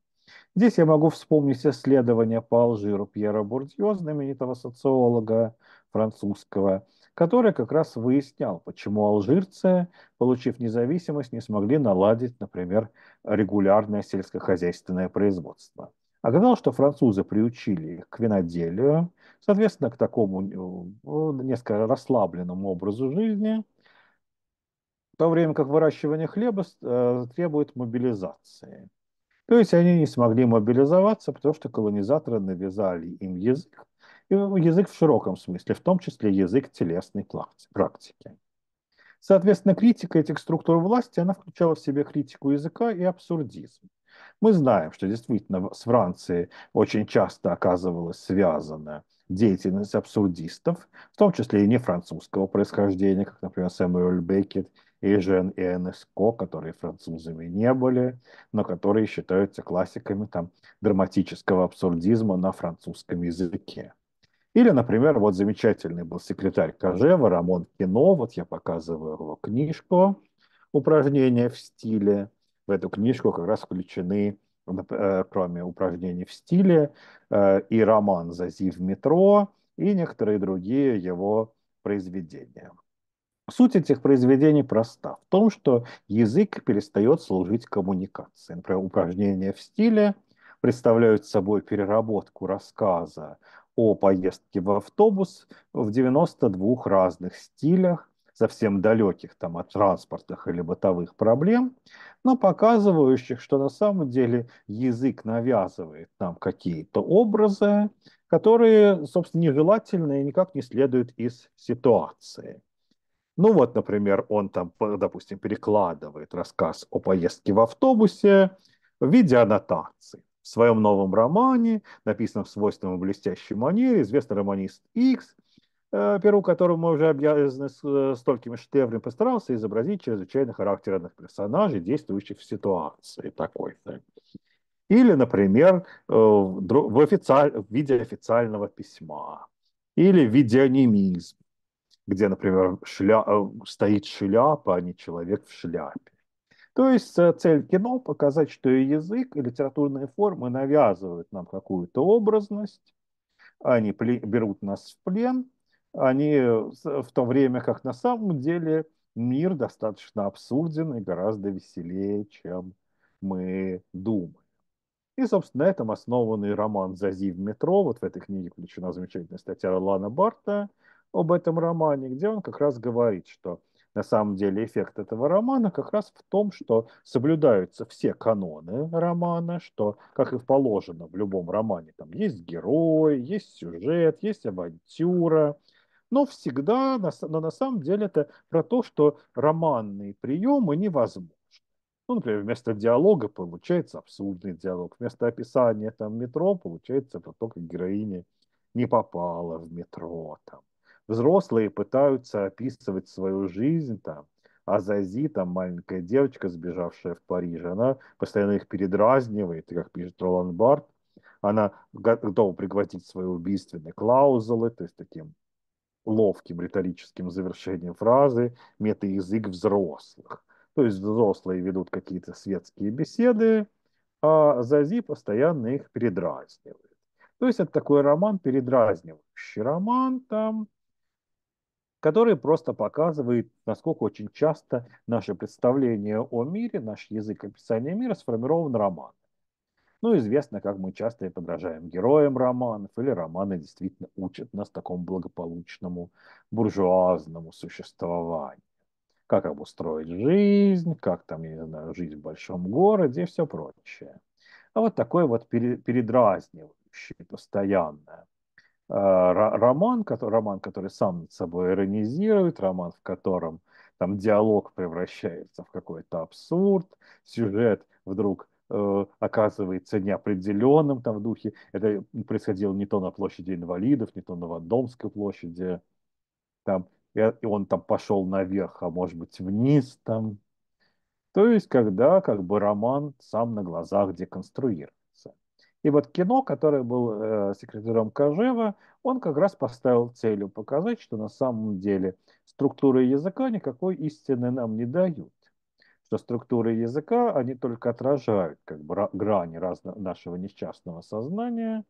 Здесь я могу вспомнить исследование по Алжиру Пьера Бурдье, знаменитого социолога французского, который как раз выяснял, почему алжирцы, получив независимость, не смогли наладить, например, регулярное сельскохозяйственное производство. Оказалось, что французы приучили их к виноделию, Соответственно, к такому ну, несколько расслабленному образу жизни, в то время как выращивание хлеба э, требует мобилизации. То есть они не смогли мобилизоваться, потому что колонизаторы навязали им язык, ну, язык в широком смысле, в том числе язык телесной практики. Соответственно, критика этих структур власти, она включала в себе критику языка и абсурдизм. Мы знаем, что действительно с Францией очень часто оказывалось связано деятельность абсурдистов, в том числе и не французского происхождения, как, например, Сэмюэль Беккет и Жен и Энеско, которые французами не были, но которые считаются классиками там, драматического абсурдизма на французском языке. Или, например, вот замечательный был секретарь Кожева Рамон Кино, вот я показываю его книжку «Упражнения в стиле». В эту книжку как раз включены Э, кроме упражнений в стиле, э, и роман «Зази в метро», и некоторые другие его произведения. Суть этих произведений проста в том, что язык перестает служить коммуникацией. Например, упражнения в стиле представляют собой переработку рассказа о поездке в автобус в 92 разных стилях, совсем далеких там, от транспортных или бытовых проблем, но показывающих, что на самом деле язык навязывает нам какие-то образы, которые, собственно, нежелательны и никак не следуют из ситуации. Ну вот, например, он там, допустим, перекладывает рассказ о поездке в автобусе в виде аннотации. В своем новом романе, написанном в свойственном блестящей манере, известный романист Икс – Э, перу, которому мы уже обязаны э, столькими шедеврами, постарался изобразить чрезвычайно характерных персонажей, действующих в ситуации такой-то. Или, например, э, в, официаль... в виде официального письма. Или в виде анимизма, где, например, шля... стоит шляпа, а не человек в шляпе. То есть цель кино – показать, что и язык, и литературные формы навязывают нам какую-то образность, они берут нас в плен – они э, э, в то время как на самом деле мир достаточно абсурден и гораздо веселее, чем мы думаем. И, собственно, на этом основанный роман «Зази в метро». Вот в этой книге включена замечательная статья Ролана Барта об этом романе, где он как раз говорит, что на самом деле эффект этого романа как раз в том, что соблюдаются все каноны романа, что, как и положено в любом романе, там есть герой, есть сюжет, есть авантюра – но всегда, но на самом деле это про то, что романные приемы невозможны. Ну, например, вместо диалога получается абсурдный диалог, вместо описания там метро получается про то, как героиня не попала в метро. Там. Взрослые пытаются описывать свою жизнь там, а Зази, там маленькая девочка, сбежавшая в Париж, она постоянно их передразнивает, как пишет Ролан Барт, она готова пригвоздить свои убийственные клаузулы, то есть таким ловким риторическим завершением фразы метаязык взрослых. То есть взрослые ведут какие-то светские беседы, а Зази постоянно их передразнивает. То есть это такой роман, передразнивающий роман, там, который просто показывает, насколько очень часто наше представление о мире, наш язык описания мира сформирован романом. Ну, известно, как мы часто и подражаем героям романов, или романы действительно учат нас такому благополучному буржуазному существованию. Как обустроить жизнь, как там, я не знаю, жизнь в большом городе и все прочее. А вот такой вот передразнивающий, постоянное э, роман, который, роман, который сам над собой иронизирует, роман, в котором там диалог превращается в какой-то абсурд, сюжет вдруг Э, оказывается неопределенным там в духе. Это происходило не то на площади инвалидов, не то на Вандомской площади. Там, и а, он там пошел наверх, а может быть вниз там. То есть, когда как бы роман сам на глазах деконструируется. И вот кино, которое был э, секретарем Кожева, он как раз поставил целью показать, что на самом деле структуры языка никакой истины нам не дают что структуры языка, они только отражают как бы грани разно, нашего несчастного сознания,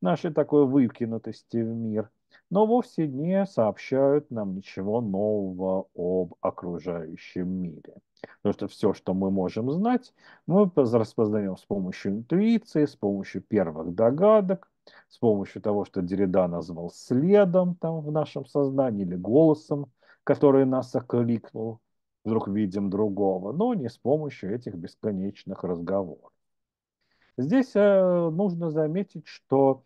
нашей такой выкинутости в мир, но вовсе не сообщают нам ничего нового об окружающем мире. Потому что все, что мы можем знать, мы распознаем с помощью интуиции, с помощью первых догадок, с помощью того, что Деррида назвал следом там в нашем сознании или голосом, который нас окликнул вдруг видим другого, но не с помощью этих бесконечных разговоров. Здесь э, нужно заметить, что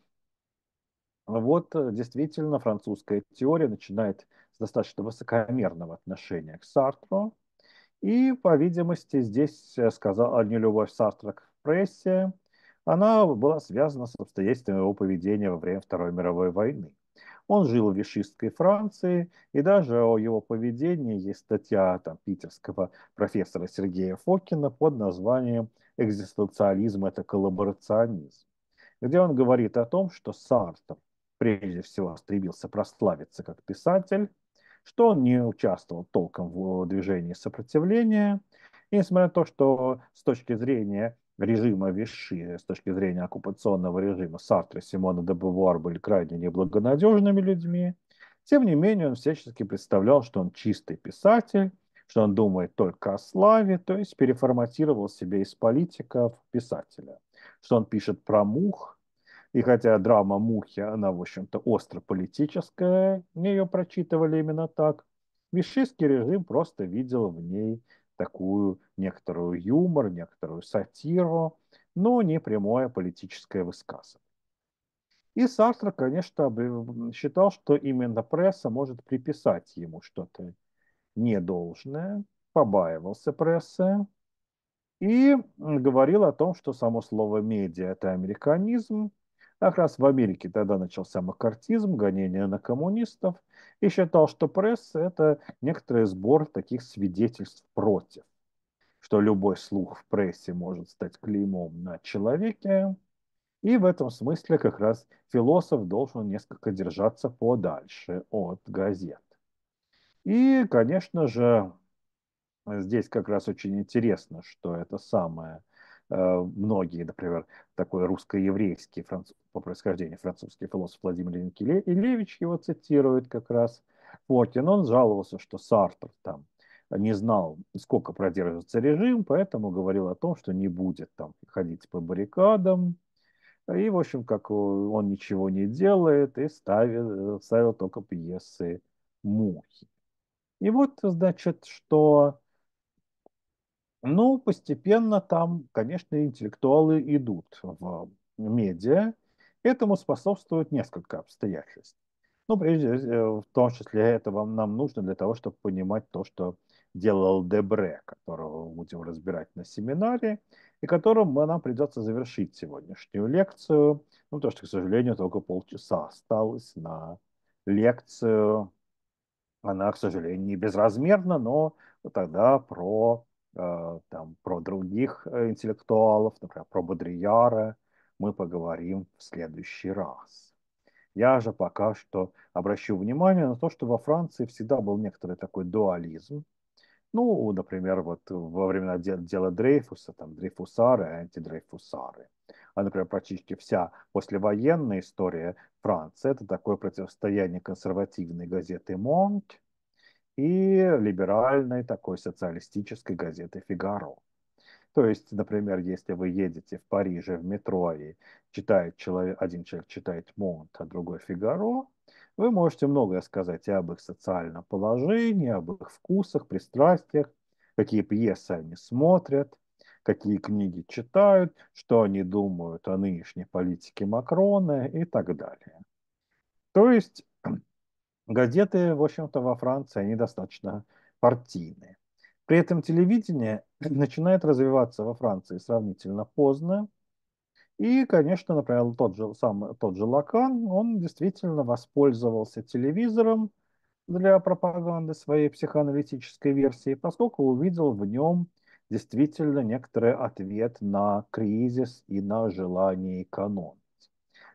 вот э, действительно французская теория начинает с достаточно высокомерного отношения к Сартру. И, по видимости, здесь э, сказала нелюбовь Сартра к прессе, она была связана с обстоятельствами его поведения во время Второй мировой войны. Он жил в вишистской Франции, и даже о его поведении есть статья там, питерского профессора Сергея Фокина под названием «Экзистенциализм – это коллаборационизм», где он говорит о том, что Сартр прежде всего стремился прославиться как писатель, что он не участвовал толком в э, движении сопротивления, и несмотря на то, что с точки зрения режима Виши с точки зрения оккупационного режима Сартра, Симона де Бувуар были крайне неблагонадежными людьми. Тем не менее, он всячески представлял, что он чистый писатель, что он думает только о славе, то есть переформатировал себя из политика в писателя, что он пишет про мух, и хотя драма «Мухи», она, в общем-то, остро политическая, ее прочитывали именно так, Вишистский режим просто видел в ней такую некоторую юмор, некоторую сатиру, но не прямое политическое высказывание. И Сартр, конечно, считал, что именно пресса может приписать ему что-то недолжное, побаивался прессы и говорил о том, что само слово «медиа» — это американизм, как раз в Америке тогда начался макартизм, гонение на коммунистов, и считал, что пресса – это некоторый сбор таких свидетельств против, что любой слух в прессе может стать клеймом на человеке, и в этом смысле как раз философ должен несколько держаться подальше от газет. И, конечно же, здесь как раз очень интересно, что это самое – Э, многие, например, такой русско-еврейский француз, по происхождению французский философ Владимир Ильевич его цитирует как раз. Вот и он жаловался, что Сартр там не знал, сколько продержится режим, поэтому говорил о том, что не будет там ходить по баррикадам. И, в общем, как э, он ничего не делает и ставил, э, ставил только пьесы мухи. И вот, значит, что ну, постепенно там, конечно, интеллектуалы идут в медиа. Этому способствует несколько обстоятельств. Ну, прежде э, в том числе это вам нам нужно для того, чтобы понимать то, что делал Дебре, которого мы будем разбирать на семинаре, и которым нам придется завершить сегодняшнюю лекцию, ну, то что, к сожалению, только полчаса осталось на лекцию. Она, к сожалению, не безразмерна, но тогда про Э, там, про других э, интеллектуалов, например, про Бодрияра, мы поговорим в следующий раз. Я же пока что обращу внимание на то, что во Франции всегда был некоторый такой дуализм. Ну, например, вот во времена дела Дрейфуса, там Дрейфусары антидрейфусары. А, например, практически вся послевоенная история Франции – это такое противостояние консервативной газеты «Монт», и либеральной такой социалистической газеты «Фигаро». То есть, например, если вы едете в Париже в метро и читает человек, один человек читает Монт, а другой Фигаро, вы можете многое сказать и об их социальном положении, об их вкусах, пристрастиях, какие пьесы они смотрят, какие книги читают, что они думают о нынешней политике Макрона и так далее. То есть Газеты, в общем-то, во Франции, они достаточно партийные. При этом телевидение начинает развиваться во Франции сравнительно поздно. И, конечно, например, тот же, сам, тот же Лакан, он действительно воспользовался телевизором для пропаганды своей психоаналитической версии, поскольку увидел в нем действительно некоторый ответ на кризис и на желание канон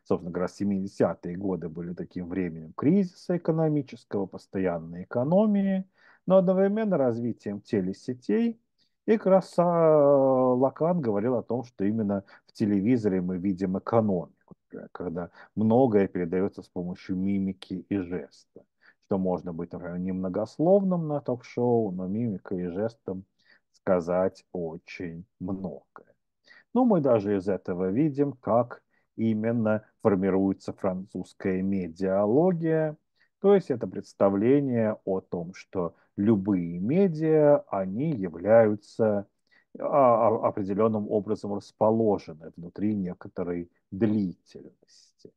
собственно говоря, 70-е годы были таким временем кризиса экономического, постоянной экономии, но одновременно развитием телесетей. И как раз а, Лакан говорил о том, что именно в телевизоре мы видим экономику, когда многое передается с помощью мимики и жеста что можно быть, например, немногословным на ток-шоу, но мимикой и жестом сказать очень многое. Но мы даже из этого видим, как именно формируется французская медиалогия, то есть это представление о том, что любые медиа, они являются а, а, определенным образом расположены внутри некоторой длительности.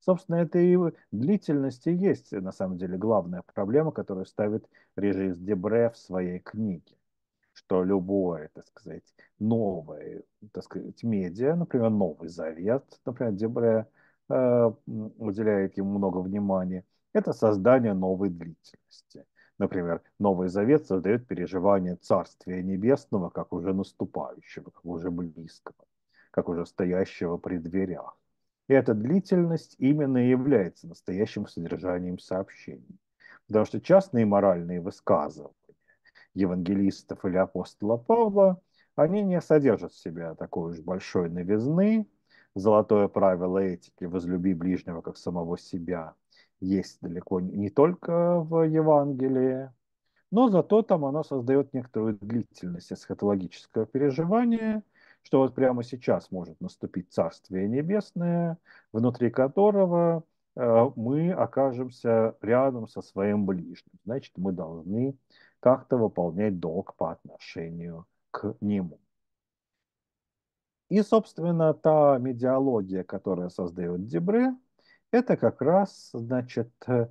Собственно, это и длительности есть, на самом деле, главная проблема, которую ставит режиссер Дебре в своей книге что любое, так сказать, новое, так сказать, медиа, например, Новый Завет, например, Дебре э, уделяет ему много внимания, это создание новой длительности. Например, Новый Завет создает переживание Царствия Небесного как уже наступающего, как уже близкого, как уже стоящего при дверях. И эта длительность именно является настоящим содержанием сообщений. Потому что частные моральные высказывания, евангелистов или апостола Павла, они не содержат в себе такой уж большой новизны. Золотое правило этики «возлюби ближнего, как самого себя» есть далеко не только в Евангелии, но зато там оно создает некоторую длительность эсхатологического переживания, что вот прямо сейчас может наступить Царствие Небесное, внутри которого э, мы окажемся рядом со своим ближним. Значит, мы должны как-то выполнять долг по отношению к нему. И, собственно, та медиалогия, которая создает Дебре, это как раз, значит, э,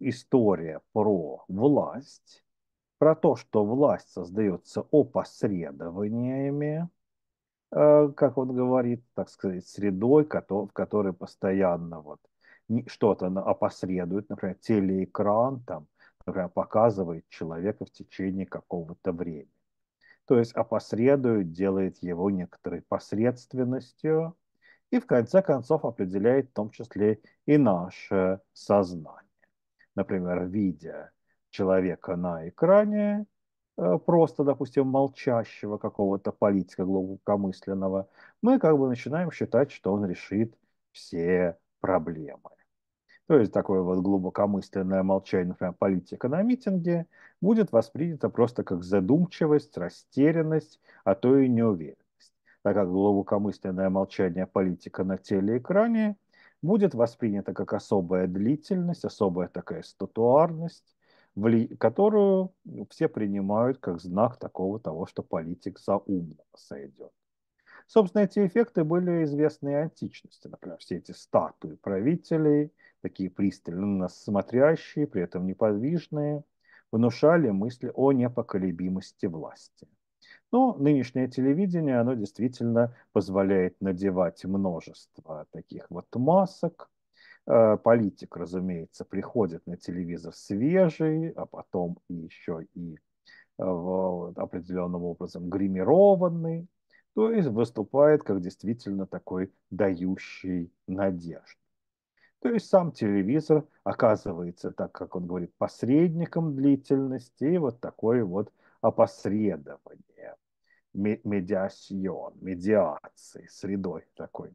история про власть, про то, что власть создается опосредованиями, э, как он говорит, так сказать, средой, в которой постоянно вот что-то опосредует, например, телеэкран, там, которая показывает человека в течение какого-то времени. То есть опосредует, делает его некоторой посредственностью и в конце концов определяет в том числе и наше сознание. Например, видя человека на экране, э, просто, допустим, молчащего какого-то политика глубокомысленного, мы как бы начинаем считать, что он решит все проблемы то есть такое вот глубокомысленное молчание, например, политика на митинге, будет воспринято просто как задумчивость, растерянность, а то и неуверенность. Так как глубокомысленное молчание политика на телеэкране будет воспринято как особая длительность, особая такая статуарность, которую все принимают как знак такого того, что политик за ум сойдет. Собственно, эти эффекты были известны и античности. Например, все эти статуи правителей – такие пристально ну, нас смотрящие, при этом неподвижные, внушали мысли о непоколебимости власти. Но нынешнее телевидение, оно действительно позволяет надевать множество таких вот масок. Э, политик, разумеется, приходит на телевизор свежий, а потом еще и э, определенным образом гримированный, то есть выступает как действительно такой дающий надежду. То есть сам телевизор оказывается, так как он говорит, посредником длительности и вот такое вот опосредование, медиасион, медиации, средой такой,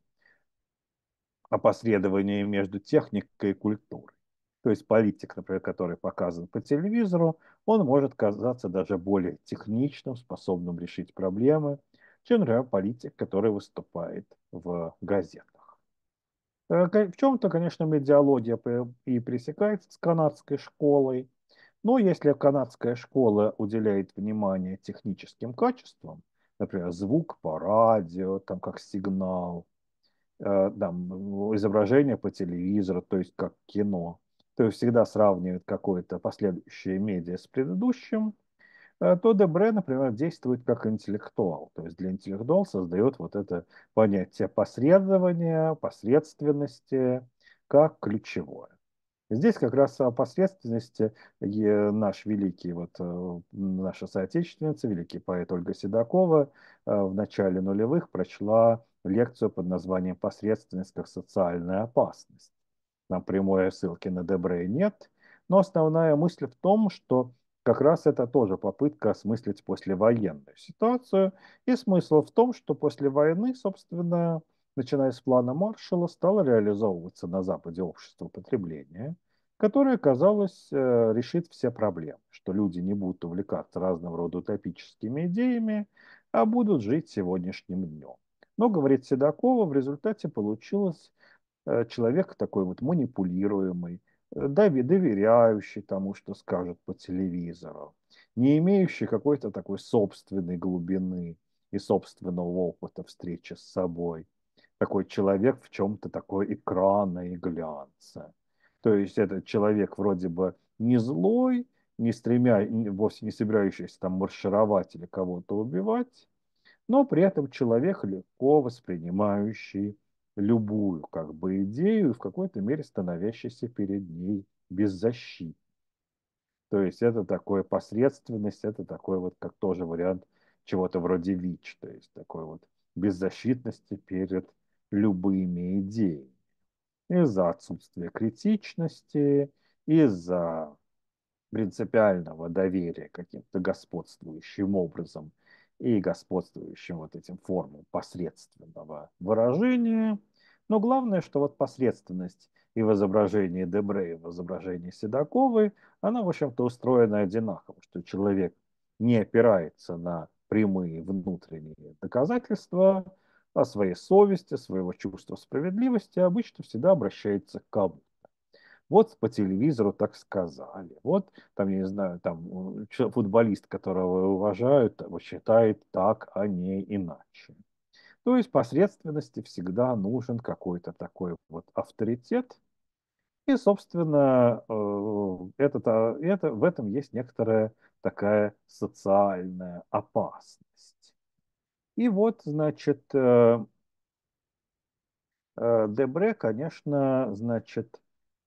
опосредование между техникой и культурой. То есть политик, например, который показан по телевизору, он может казаться даже более техничным, способным решить проблемы, чем, например, политик, который выступает в газетах. Э, в чем-то, конечно, медиалогия и пресекается с канадской школой, но если канадская школа уделяет внимание техническим качествам, например, звук по радио, там как сигнал, э, там, изображение по телевизору, то есть как кино, то есть всегда сравнивает какое-то последующее медиа с предыдущим, Э, то Дебре, например, действует как интеллектуал. То есть для интеллектуал создает вот это понятие посредования, посредственности как ключевое. Здесь как раз о посредственности наш великий, вот э, наша соотечественница, великий поэт Ольга Седокова э, в начале нулевых прочла лекцию под названием «Посредственность как социальная опасность». Там прямой ссылки на Дебре нет, но основная мысль в том, что как раз это тоже попытка осмыслить послевоенную ситуацию. И смысл в том, что после войны, собственно, начиная с плана Маршалла, стало реализовываться на Западе общество потребления, которое, казалось, э, решит все проблемы, что люди не будут увлекаться разного рода утопическими идеями, а будут жить сегодняшним днем. Но, говорит Седокова, в результате получилось э, человек такой вот манипулируемый, Э, доверяющий тому, что скажут по телевизору, не имеющий какой-то такой собственной глубины и собственного опыта встречи с собой. Такой человек в чем-то такой экрана и глянца. То есть этот человек вроде бы не злой, не стремя, вовсе не собирающийся там маршировать или кого-то убивать, но при этом человек легко воспринимающий любую как бы идею, и в какой-то мере становящийся перед ней беззащитным. То есть это такое посредственность, это такой вот как тоже вариант чего-то вроде ВИЧ, то есть такой вот беззащитности перед любыми идеями. Из-за отсутствия критичности, из-за принципиального доверия каким-то господствующим образом – и господствующим вот этим формам посредственного выражения. Но главное, что вот посредственность и в изображении Дебре, и в изображении Седоковой, она, в общем-то, устроена одинаково, что человек не опирается на прямые внутренние доказательства, а своей совести, своего чувства справедливости обычно всегда обращается к кому? Вот по телевизору так сказали. Вот там, я не знаю, там футболист, которого уважают, считает так, а не иначе. То есть посредственности всегда нужен какой-то такой вот авторитет. И, собственно, э, это, а, это, в этом есть некоторая такая социальная опасность. И вот, значит, э, э, Дебре, конечно, значит,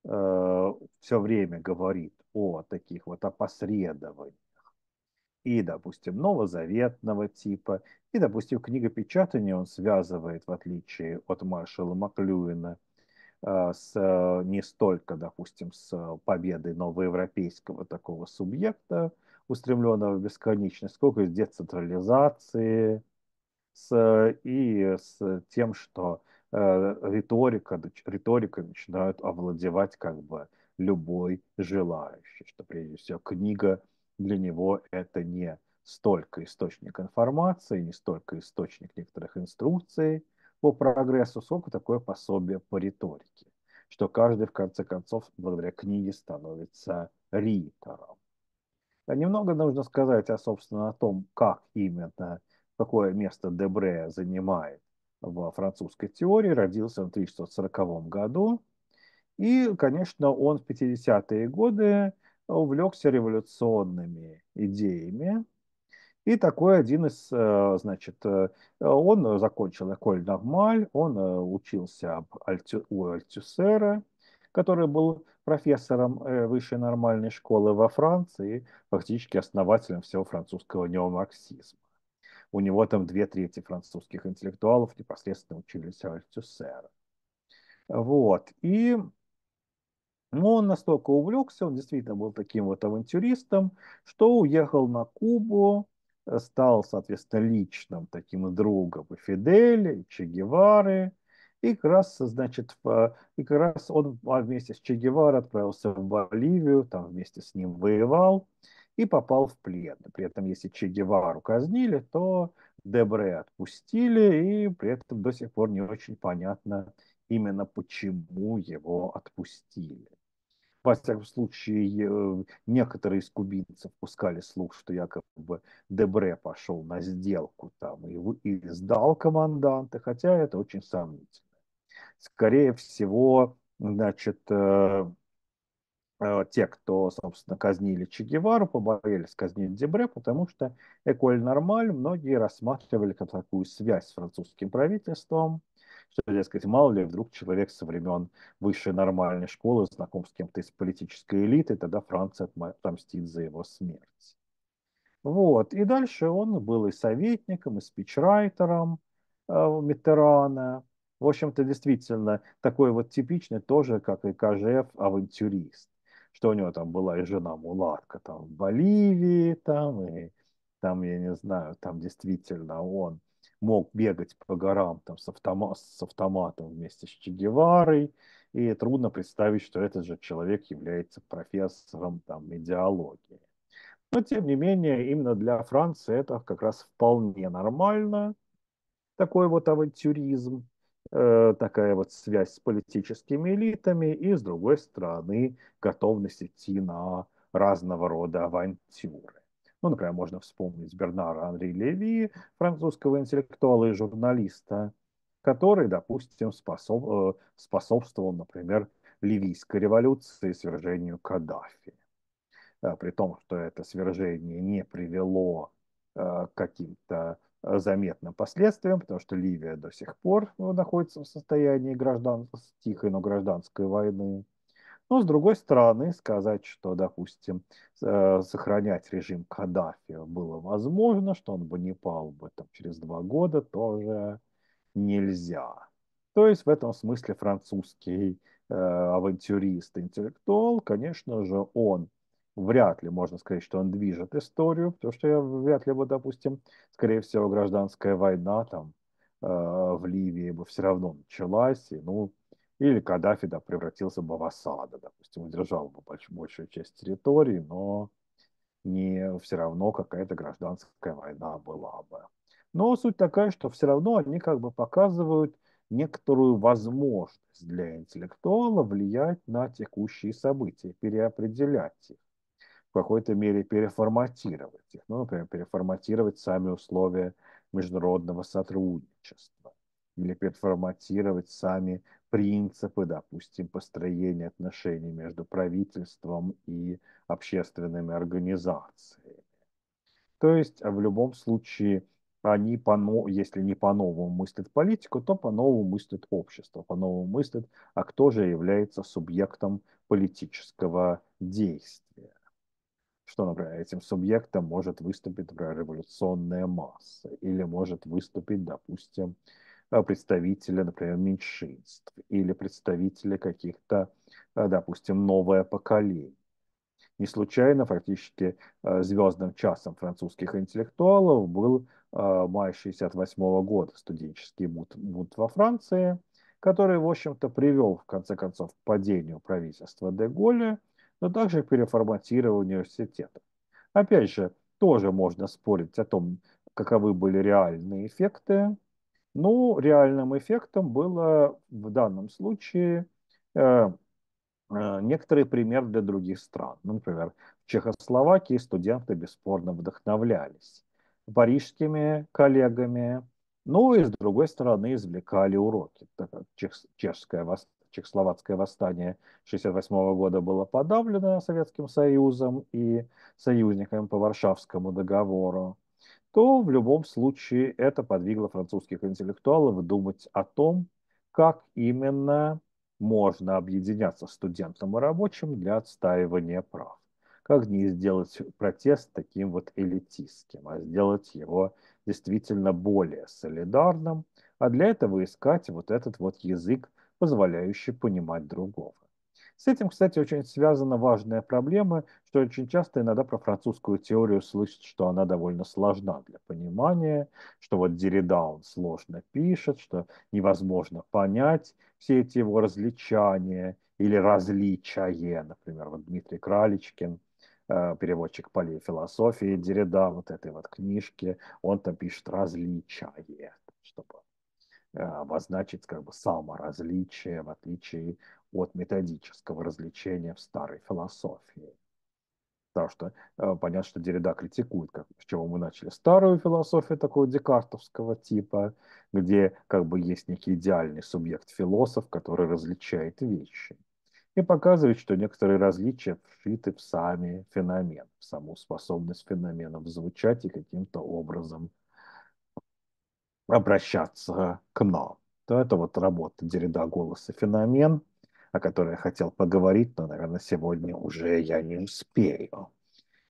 Э, все время говорит о таких вот опосредованиях и, допустим, новозаветного типа, и, допустим, книгопечатание он связывает, в отличие от маршала Маклюина, э, с, э, не столько, допустим, с победой новоевропейского такого субъекта, устремленного в бесконечность, сколько с децентрализации, с, и с тем, что Э, риторика, риторика начинают овладевать как бы любой желающий, что прежде всего книга для него это не столько источник информации, не столько источник некоторых инструкций по прогрессу, сколько такое пособие по риторике, что каждый в конце концов благодаря книге становится ритором. А немного нужно сказать о, а, собственно, о том, как именно, какое место Дебре занимает во французской теории, родился он в 1640 году. И, конечно, он в 50-е годы увлекся революционными идеями. И такой один из, э, значит, э, он закончил Эколь Нормаль, он э, учился у Альтюсера, который был профессором высшей нормальной школы во Франции, фактически основателем всего французского неомарксизма у него там две трети французских интеллектуалов непосредственно учились Альтюсера. Вот. И но ну, он настолько увлекся, он действительно был таким вот авантюристом, что уехал на Кубу, стал, соответственно, личным таким другом и Фиделя, и Че Гевары. И как раз, значит, и как раз он а, вместе с Че Геварой отправился в Боливию, там вместе с ним воевал и попал в плен. При этом, если Че Гевару казнили, то Дебре отпустили, и при этом до сих пор не очень понятно именно почему его отпустили. Во всяком случае, некоторые из кубинцев пускали слух, что якобы Дебре пошел на сделку там и, и сдал команданта, хотя это очень сомнительно. Скорее всего, значит, э, Э, те, кто, собственно, казнили Че Гевару, побоялись казнить Дебре, потому что Эколь Нормаль многие рассматривали как такую связь с французским правительством, что, дескать, мало ли, вдруг человек со времен высшей нормальной школы знаком с кем-то из политической элиты, тогда Франция отомстит за его смерть. Вот. И дальше он был и советником, и спичрайтером э, Митерана. В общем-то, действительно, такой вот типичный тоже, как и КЖФ, авантюрист что у него там была и жена мулатка там в Боливии, там, и там, я не знаю, там действительно он мог бегать по горам там с, автома с автоматом вместе с Че Геварой, и трудно представить, что этот же человек является профессором там идеологии. Но, тем не менее, именно для Франции это как раз вполне нормально, такой вот авантюризм. Э, такая вот связь с политическими элитами и, с другой стороны, готовность идти на разного рода авантюры. Ну, например, можно вспомнить Бернара Анри Леви, французского интеллектуала и журналиста, который, допустим, способ, э, способствовал, например, Ливийской революции свержению Каддафи. Э, при том, что это свержение не привело к каким-то заметным последствиям, потому что Ливия до сих пор ну, находится в состоянии граждан... тихой, но гражданской войны. Но, с другой стороны, сказать, что, допустим, э, сохранять режим Каддафи было возможно, что он бы не пал бы там, через два года, тоже нельзя. То есть в этом смысле французский э, авантюрист, интеллектуал, конечно же, он вряд ли можно сказать, что он движет историю, потому что я вряд ли бы, допустим, скорее всего, гражданская война там э, в Ливии бы все равно началась, и, ну, или Каддафи да, превратился бы в осада, допустим, удержал бы больш, большую часть территории, но не все равно какая-то гражданская война была бы. Но суть такая, что все равно они как бы показывают некоторую возможность для интеллектуала влиять на текущие события, переопределять их в какой-то мере переформатировать их, ну, например, переформатировать сами условия международного сотрудничества или переформатировать сами принципы, допустим, построения отношений между правительством и общественными организациями. То есть а, в любом случае они, по, если не по-новому мыслят политику, то по-новому мыслят общество, по-новому мыслят, а кто же является субъектом политического действия что, например, этим субъектом может выступить, например, революционная масса, или может выступить, допустим, э, представители, например, меньшинств, или представители каких-то, э, допустим, новое поколение. Не случайно фактически э, звездным часом французских интеллектуалов был май 1968 года студенческий бунт, бунт во Франции, который, в общем-то, привел, в конце концов, к падению правительства Деголя но также переформатирование университета. Опять же, тоже можно спорить о том, каковы были реальные эффекты. Ну, реальным эффектом было в данном случае э, э, некоторый пример для других стран. Ну, например, в Чехословакии студенты бесспорно вдохновлялись парижскими коллегами, Ну и с другой стороны извлекали уроки, так как чешское чехословацкое восстание 1968 года было подавлено Советским Союзом и союзниками по Варшавскому договору, то в любом случае это подвигло французских интеллектуалов думать о том, как именно можно объединяться студентам и рабочим для отстаивания прав. Как не сделать протест таким вот элитистским, а сделать его действительно более солидарным, а для этого искать вот этот вот язык позволяющий понимать другого. С этим, кстати, очень связана важная проблема, что очень часто иногда про французскую теорию слышат, что она довольно сложна для понимания, что вот он сложно пишет, что невозможно понять все эти его различания или различия, например, вот Дмитрий Краличкин, э, переводчик полей философии Деррида, вот этой вот книжки, он там пишет различие, чтобы Э, обозначить как бы саморазличие в отличие от методического развлечения в старой философии. Потому что э, понятно, что Деррида критикует, как, с чего мы начали, старую философию такого декартовского типа, где как бы есть некий идеальный субъект-философ, который различает вещи. И показывает, что некоторые различия вшиты в сами феномен, в саму способность феноменов звучать и каким-то образом обращаться к нам. То это вот работа Деррида «Голоса феномен», о которой я хотел поговорить, но, наверное, сегодня уже я не успею.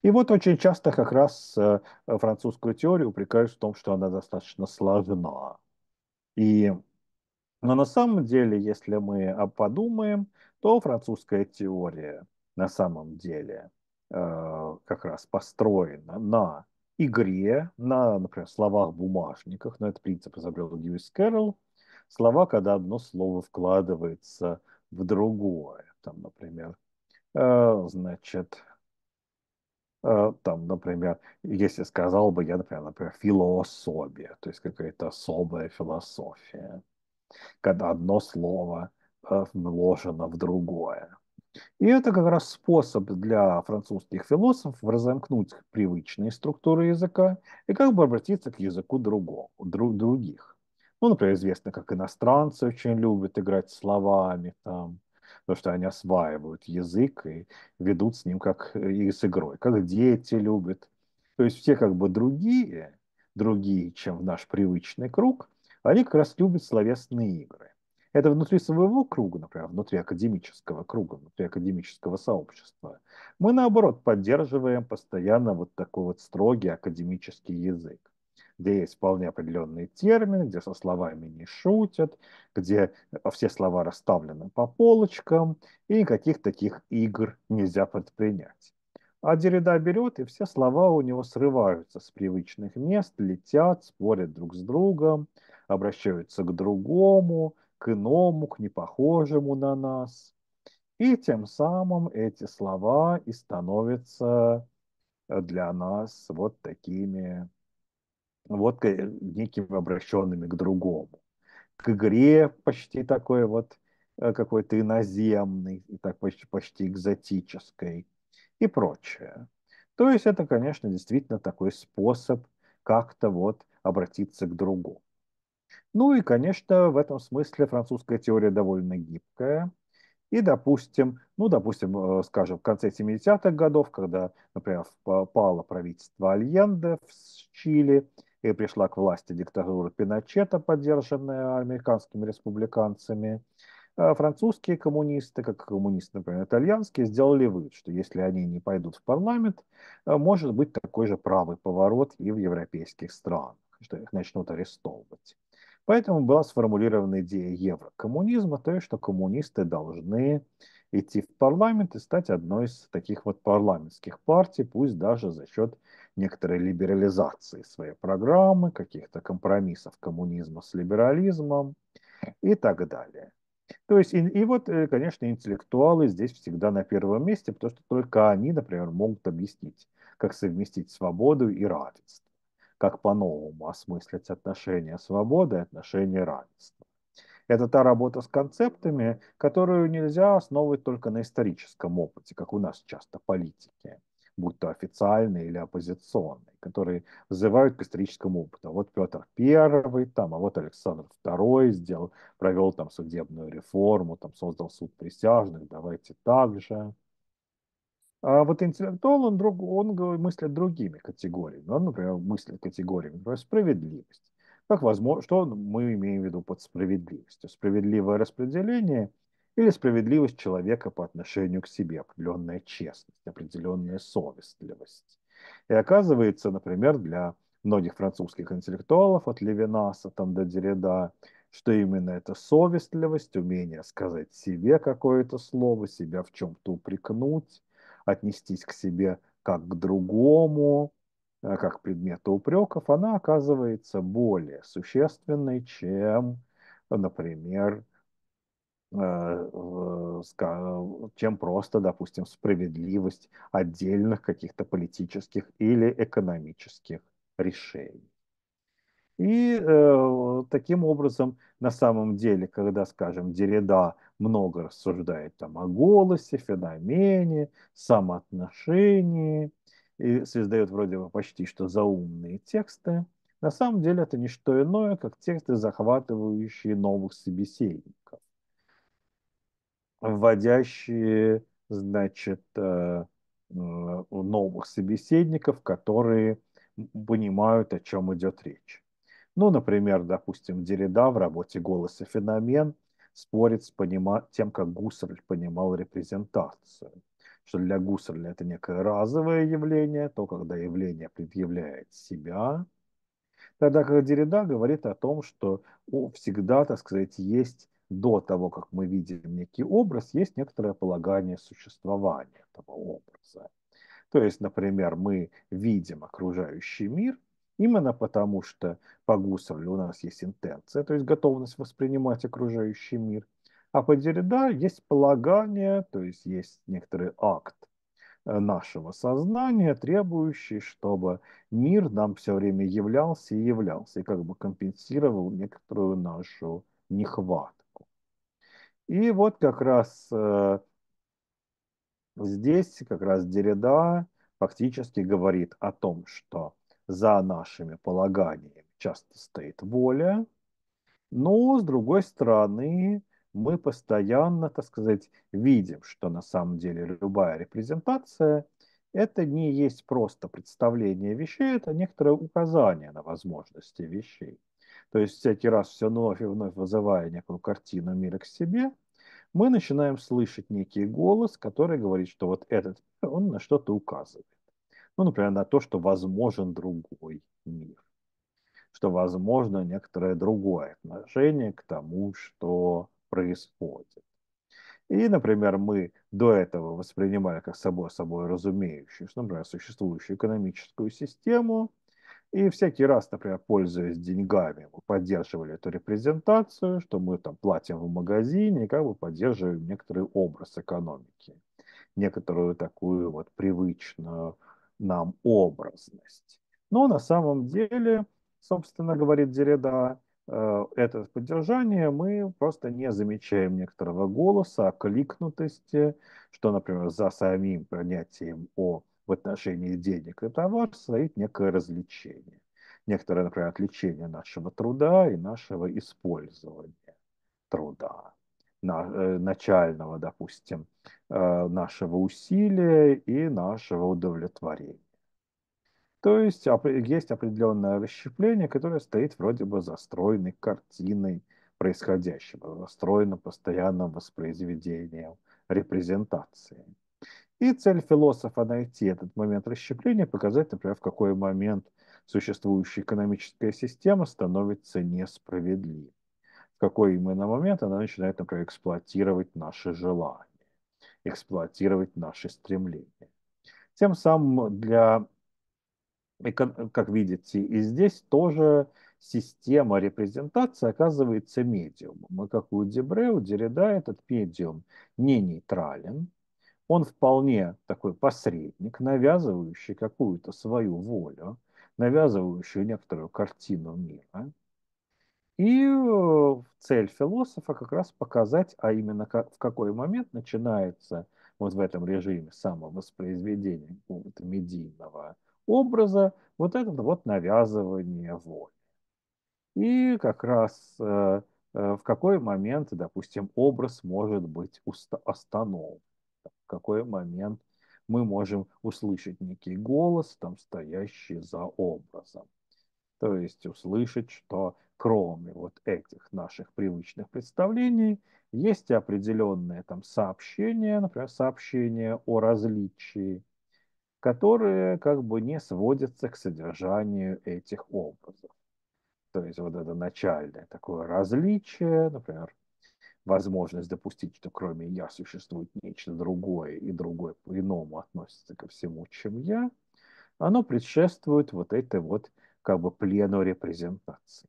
И вот очень часто как раз э, французскую теорию упрекают в том, что она достаточно сложна. И, но на самом деле, если мы подумаем, то французская теория на самом деле э, как раз построена на игре на, например, словах-бумажниках, но этот принцип изобрел Льюис Кэрролл, слова, когда одно слово вкладывается в другое. Там, например, э, значит, э, там, например, если сказал бы я, например, например, философия, то есть какая-то особая философия, когда одно слово э, вложено в другое. И это как раз способ для французских философов разомкнуть привычные структуры языка и как бы обратиться к языку другого, друг, других. Ну, например, известно, как иностранцы очень любят играть словами, там, потому что они осваивают язык и ведут с ним как и с игрой, как дети любят. То есть все как бы другие, другие, чем в наш привычный круг, они как раз любят словесные игры. Это внутри своего круга, например, внутри академического круга, внутри академического сообщества. Мы, наоборот, поддерживаем постоянно вот такой вот строгий академический язык где есть вполне определенные термины, где со словами не шутят, где э, все слова расставлены по полочкам, и никаких таких игр нельзя предпринять. А Деррида берет, и все слова у него срываются с привычных мест, летят, спорят друг с другом, обращаются к другому, к иному, к непохожему на нас. И тем самым эти слова и становятся э, для нас вот такими, вот э, некими обращенными к другому. К игре почти такой вот э, какой-то иноземный, так почти, почти экзотической и прочее. То есть это, конечно, действительно такой способ как-то вот обратиться к другому. Ну и, конечно, в этом смысле французская теория довольно гибкая. И, допустим, ну, допустим, э, скажем, в конце 70-х годов, когда, например, пало правительство Альенде в Чили, и пришла к власти диктатура Пиночета, поддержанная американскими республиканцами, э, французские коммунисты, как коммунисты, например, итальянские, сделали вывод, что если они не пойдут в парламент, э, может быть такой же правый поворот и в европейских странах, что их начнут арестовывать. Поэтому была сформулирована идея еврокоммунизма, то есть, что коммунисты должны идти в парламент и стать одной из таких вот парламентских партий, пусть даже за счет некоторой либерализации своей программы, каких-то компромиссов коммунизма с либерализмом и так далее. То есть, и, и вот, э, конечно, интеллектуалы здесь всегда на первом месте, потому что только они, например, могут объяснить, как совместить свободу и равенство как по-новому осмыслить отношения свободы и отношения равенства. Это та работа с концептами, которую нельзя основывать только на историческом опыте, как у нас часто политики, будь то официальные или оппозиционные, которые взывают к историческому опыту. А вот Петр I, там, а вот Александр II сделал, провел там судебную реформу, там создал суд присяжных, давайте так же. А вот интеллектуал, он, друг, он мыслит другими категориями. Он, например, мыслит категориями например, справедливость. Как возможно, что мы имеем в виду под справедливостью? Справедливое распределение или справедливость человека по отношению к себе, определенная честность, определенная совестливость. И оказывается, например, для многих французских интеллектуалов от Левинаса там до Дереда, что именно это совестливость, умение сказать себе какое-то слово, себя в чем-то упрекнуть, отнестись к себе как к другому, а как к предмету упреков, она оказывается более существенной, чем, например, э, чем просто, допустим, справедливость отдельных каких-то политических или экономических решений. И э, таким образом, на самом деле, когда, скажем, Дереда много рассуждает там о голосе, феномене, самоотношении, и создает вроде бы почти что заумные тексты, на самом деле это не что иное, как тексты, захватывающие новых собеседников, вводящие, значит, э, новых собеседников, которые понимают, о чем идет речь. Ну, например, допустим, Дерида в работе «Голос и феномен» спорит с понима... тем, как Гусарль понимал репрезентацию. Что для Гусарля это некое разовое явление, то, когда явление предъявляет себя. Тогда как Дерида говорит о том, что всегда, так сказать, есть до того, как мы видим некий образ, есть некоторое полагание существования этого образа. То есть, например, мы видим окружающий мир – Именно потому, что по Гусарлю у нас есть интенция, то есть готовность воспринимать окружающий мир, а по Деррида есть полагание, то есть есть некоторый акт э, нашего сознания, требующий, чтобы мир нам все время являлся и являлся, и как бы компенсировал некоторую нашу нехватку. И вот как раз э, здесь как раз Деррида фактически говорит о том, что за нашими полаганиями часто стоит воля, но, с другой стороны, мы постоянно, так сказать, видим, что на самом деле любая репрезентация – это не есть просто представление вещей, это некоторое указание на возможности вещей. То есть всякий раз все вновь и вновь вызывая некую картину мира к себе, мы начинаем слышать некий голос, который говорит, что вот этот, он на что-то указывает ну, например, на то, что возможен другой мир, что возможно некоторое другое отношение к тому, что происходит. И, например, мы до этого воспринимали как собой собой разумеющую, например, существующую экономическую систему, и всякий раз, например, пользуясь деньгами, мы поддерживали эту репрезентацию, что мы там платим в магазине, и как бы поддерживаем некоторый образ экономики, некоторую такую вот привычную нам образность. Но на самом деле, собственно, говорит Деррида, э, это поддержание мы просто не замечаем некоторого голоса, а кликнутости, что, например, за самим принятием о в отношении денег и товар стоит некое развлечение. Некоторое, например, отвлечение нашего труда и нашего использования труда на, э, начального, допустим, э, нашего усилия и нашего удовлетворения. То есть есть определенное расщепление, которое стоит вроде бы застроенной картиной происходящего, застроено постоянным воспроизведением, репрезентацией. И цель философа найти этот момент расщепления, показать, например, в какой момент существующая экономическая система становится несправедливой какой именно момент она начинает, например, эксплуатировать наши желания, эксплуатировать наши стремления. Тем самым для, как видите, и здесь тоже система репрезентации оказывается медиумом. И как у Дебре, у Деррида этот медиум не нейтрален, он вполне такой посредник, навязывающий какую-то свою волю, навязывающую некоторую картину мира. И э, цель философа как раз показать, а именно как, в какой момент начинается вот в этом режиме самовоспроизведения какого-то медийного образа вот это вот навязывание воли. И как раз э, э в какой момент, допустим, образ может быть остановлен, в какой момент мы можем услышать некий голос, там, стоящий за образом то есть услышать, что кроме вот этих наших привычных представлений есть определенные там сообщения, например, сообщения о различии, которые как бы не сводятся к содержанию этих образов. То есть вот это начальное такое различие, например, возможность допустить, что кроме я существует нечто другое, и другое по-иному относится ко всему, чем я, оно предшествует вот этой вот как бы плену репрезентации.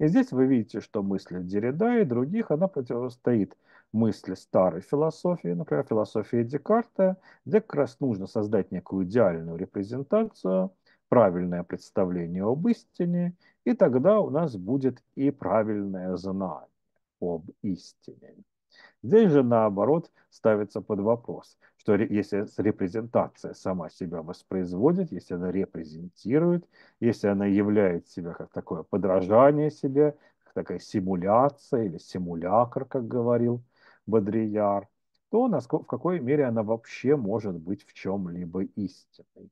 И здесь вы видите, что мысль Деррида и других, она противостоит мысли старой философии, например, философии Декарта, где как раз нужно создать некую идеальную репрезентацию, правильное представление об истине, и тогда у нас будет и правильное знание об истине. Здесь же, наоборот, ставится под вопрос, что если репрезентация сама себя воспроизводит, если она репрезентирует, если она являет себя как такое подражание себе, как такая симуляция или симулякр, как говорил Бодрияр, то насколько в какой мере она вообще может быть в чем-либо истинной.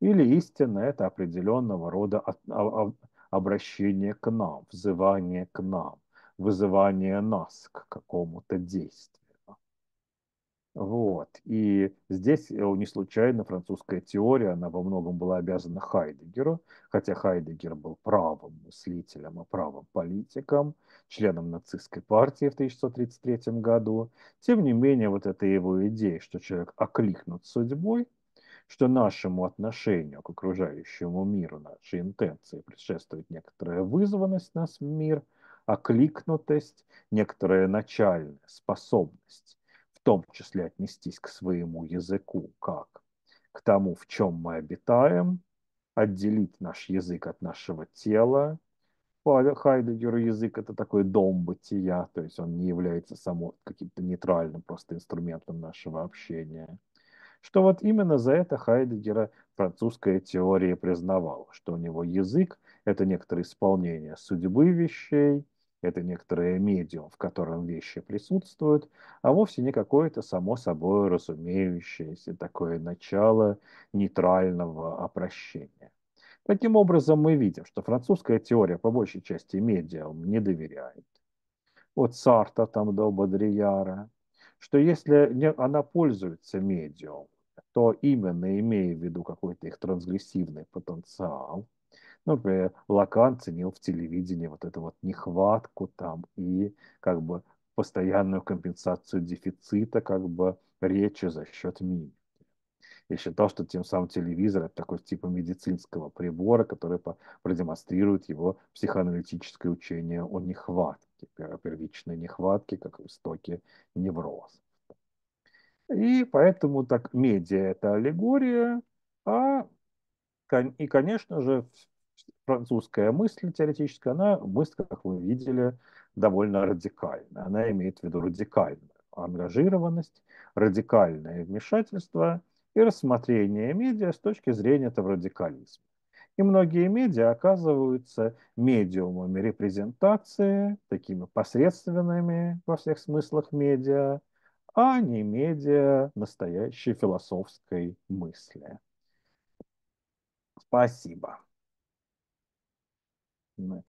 Или истина – это определенного рода а, а, обращение к нам, взывание к нам вызывание нас к какому-то действию. Вот. И здесь э, не случайно французская теория, она во многом была обязана Хайдегеру, хотя Хайдегер был правым мыслителем и правым политиком, членом нацистской партии в 1633 году. Тем не менее, вот эта его идея, что человек окликнут судьбой, что нашему отношению к окружающему миру, нашей интенции предшествует некоторая вызванность нас в мир – окликнутость, некоторая начальная способность, в том числе отнестись к своему языку как к тому, в чем мы обитаем, отделить наш язык от нашего тела. По Хайдегеру язык – это такой дом бытия, то есть он не является само каким-то нейтральным просто инструментом нашего общения. Что вот именно за это Хайдегера французская теория признавала, что у него язык – это некоторое исполнение судьбы вещей, это некоторое медиум, в котором вещи присутствуют, а вовсе не какое-то само собой разумеющееся такое начало нейтрального обращения. Таким образом, мы видим, что французская теория по большей части медиум не доверяет. Вот Сарта там до Бодрияра, что если она пользуется медиум, то именно имея в виду какой-то их трансгрессивный потенциал, ну, например, Лакан ценил в телевидении вот эту вот нехватку там и как бы постоянную компенсацию дефицита как бы речи за счет мимики. Я считал, что тем самым телевизор это такой типа медицинского прибора, который продемонстрирует его психоаналитическое учение о нехватке, первичной нехватке, как в истоке невроз. И поэтому так медиа это аллегория, а и, конечно же, французская мысль теоретическая, она мысль, как вы видели, довольно радикальная. Она имеет в виду радикальную ангажированность, радикальное вмешательство и рассмотрение медиа с точки зрения этого радикализма. И многие медиа оказываются медиумами репрезентации, такими посредственными во всех смыслах медиа, а не медиа настоящей философской мысли. Спасибо. you know,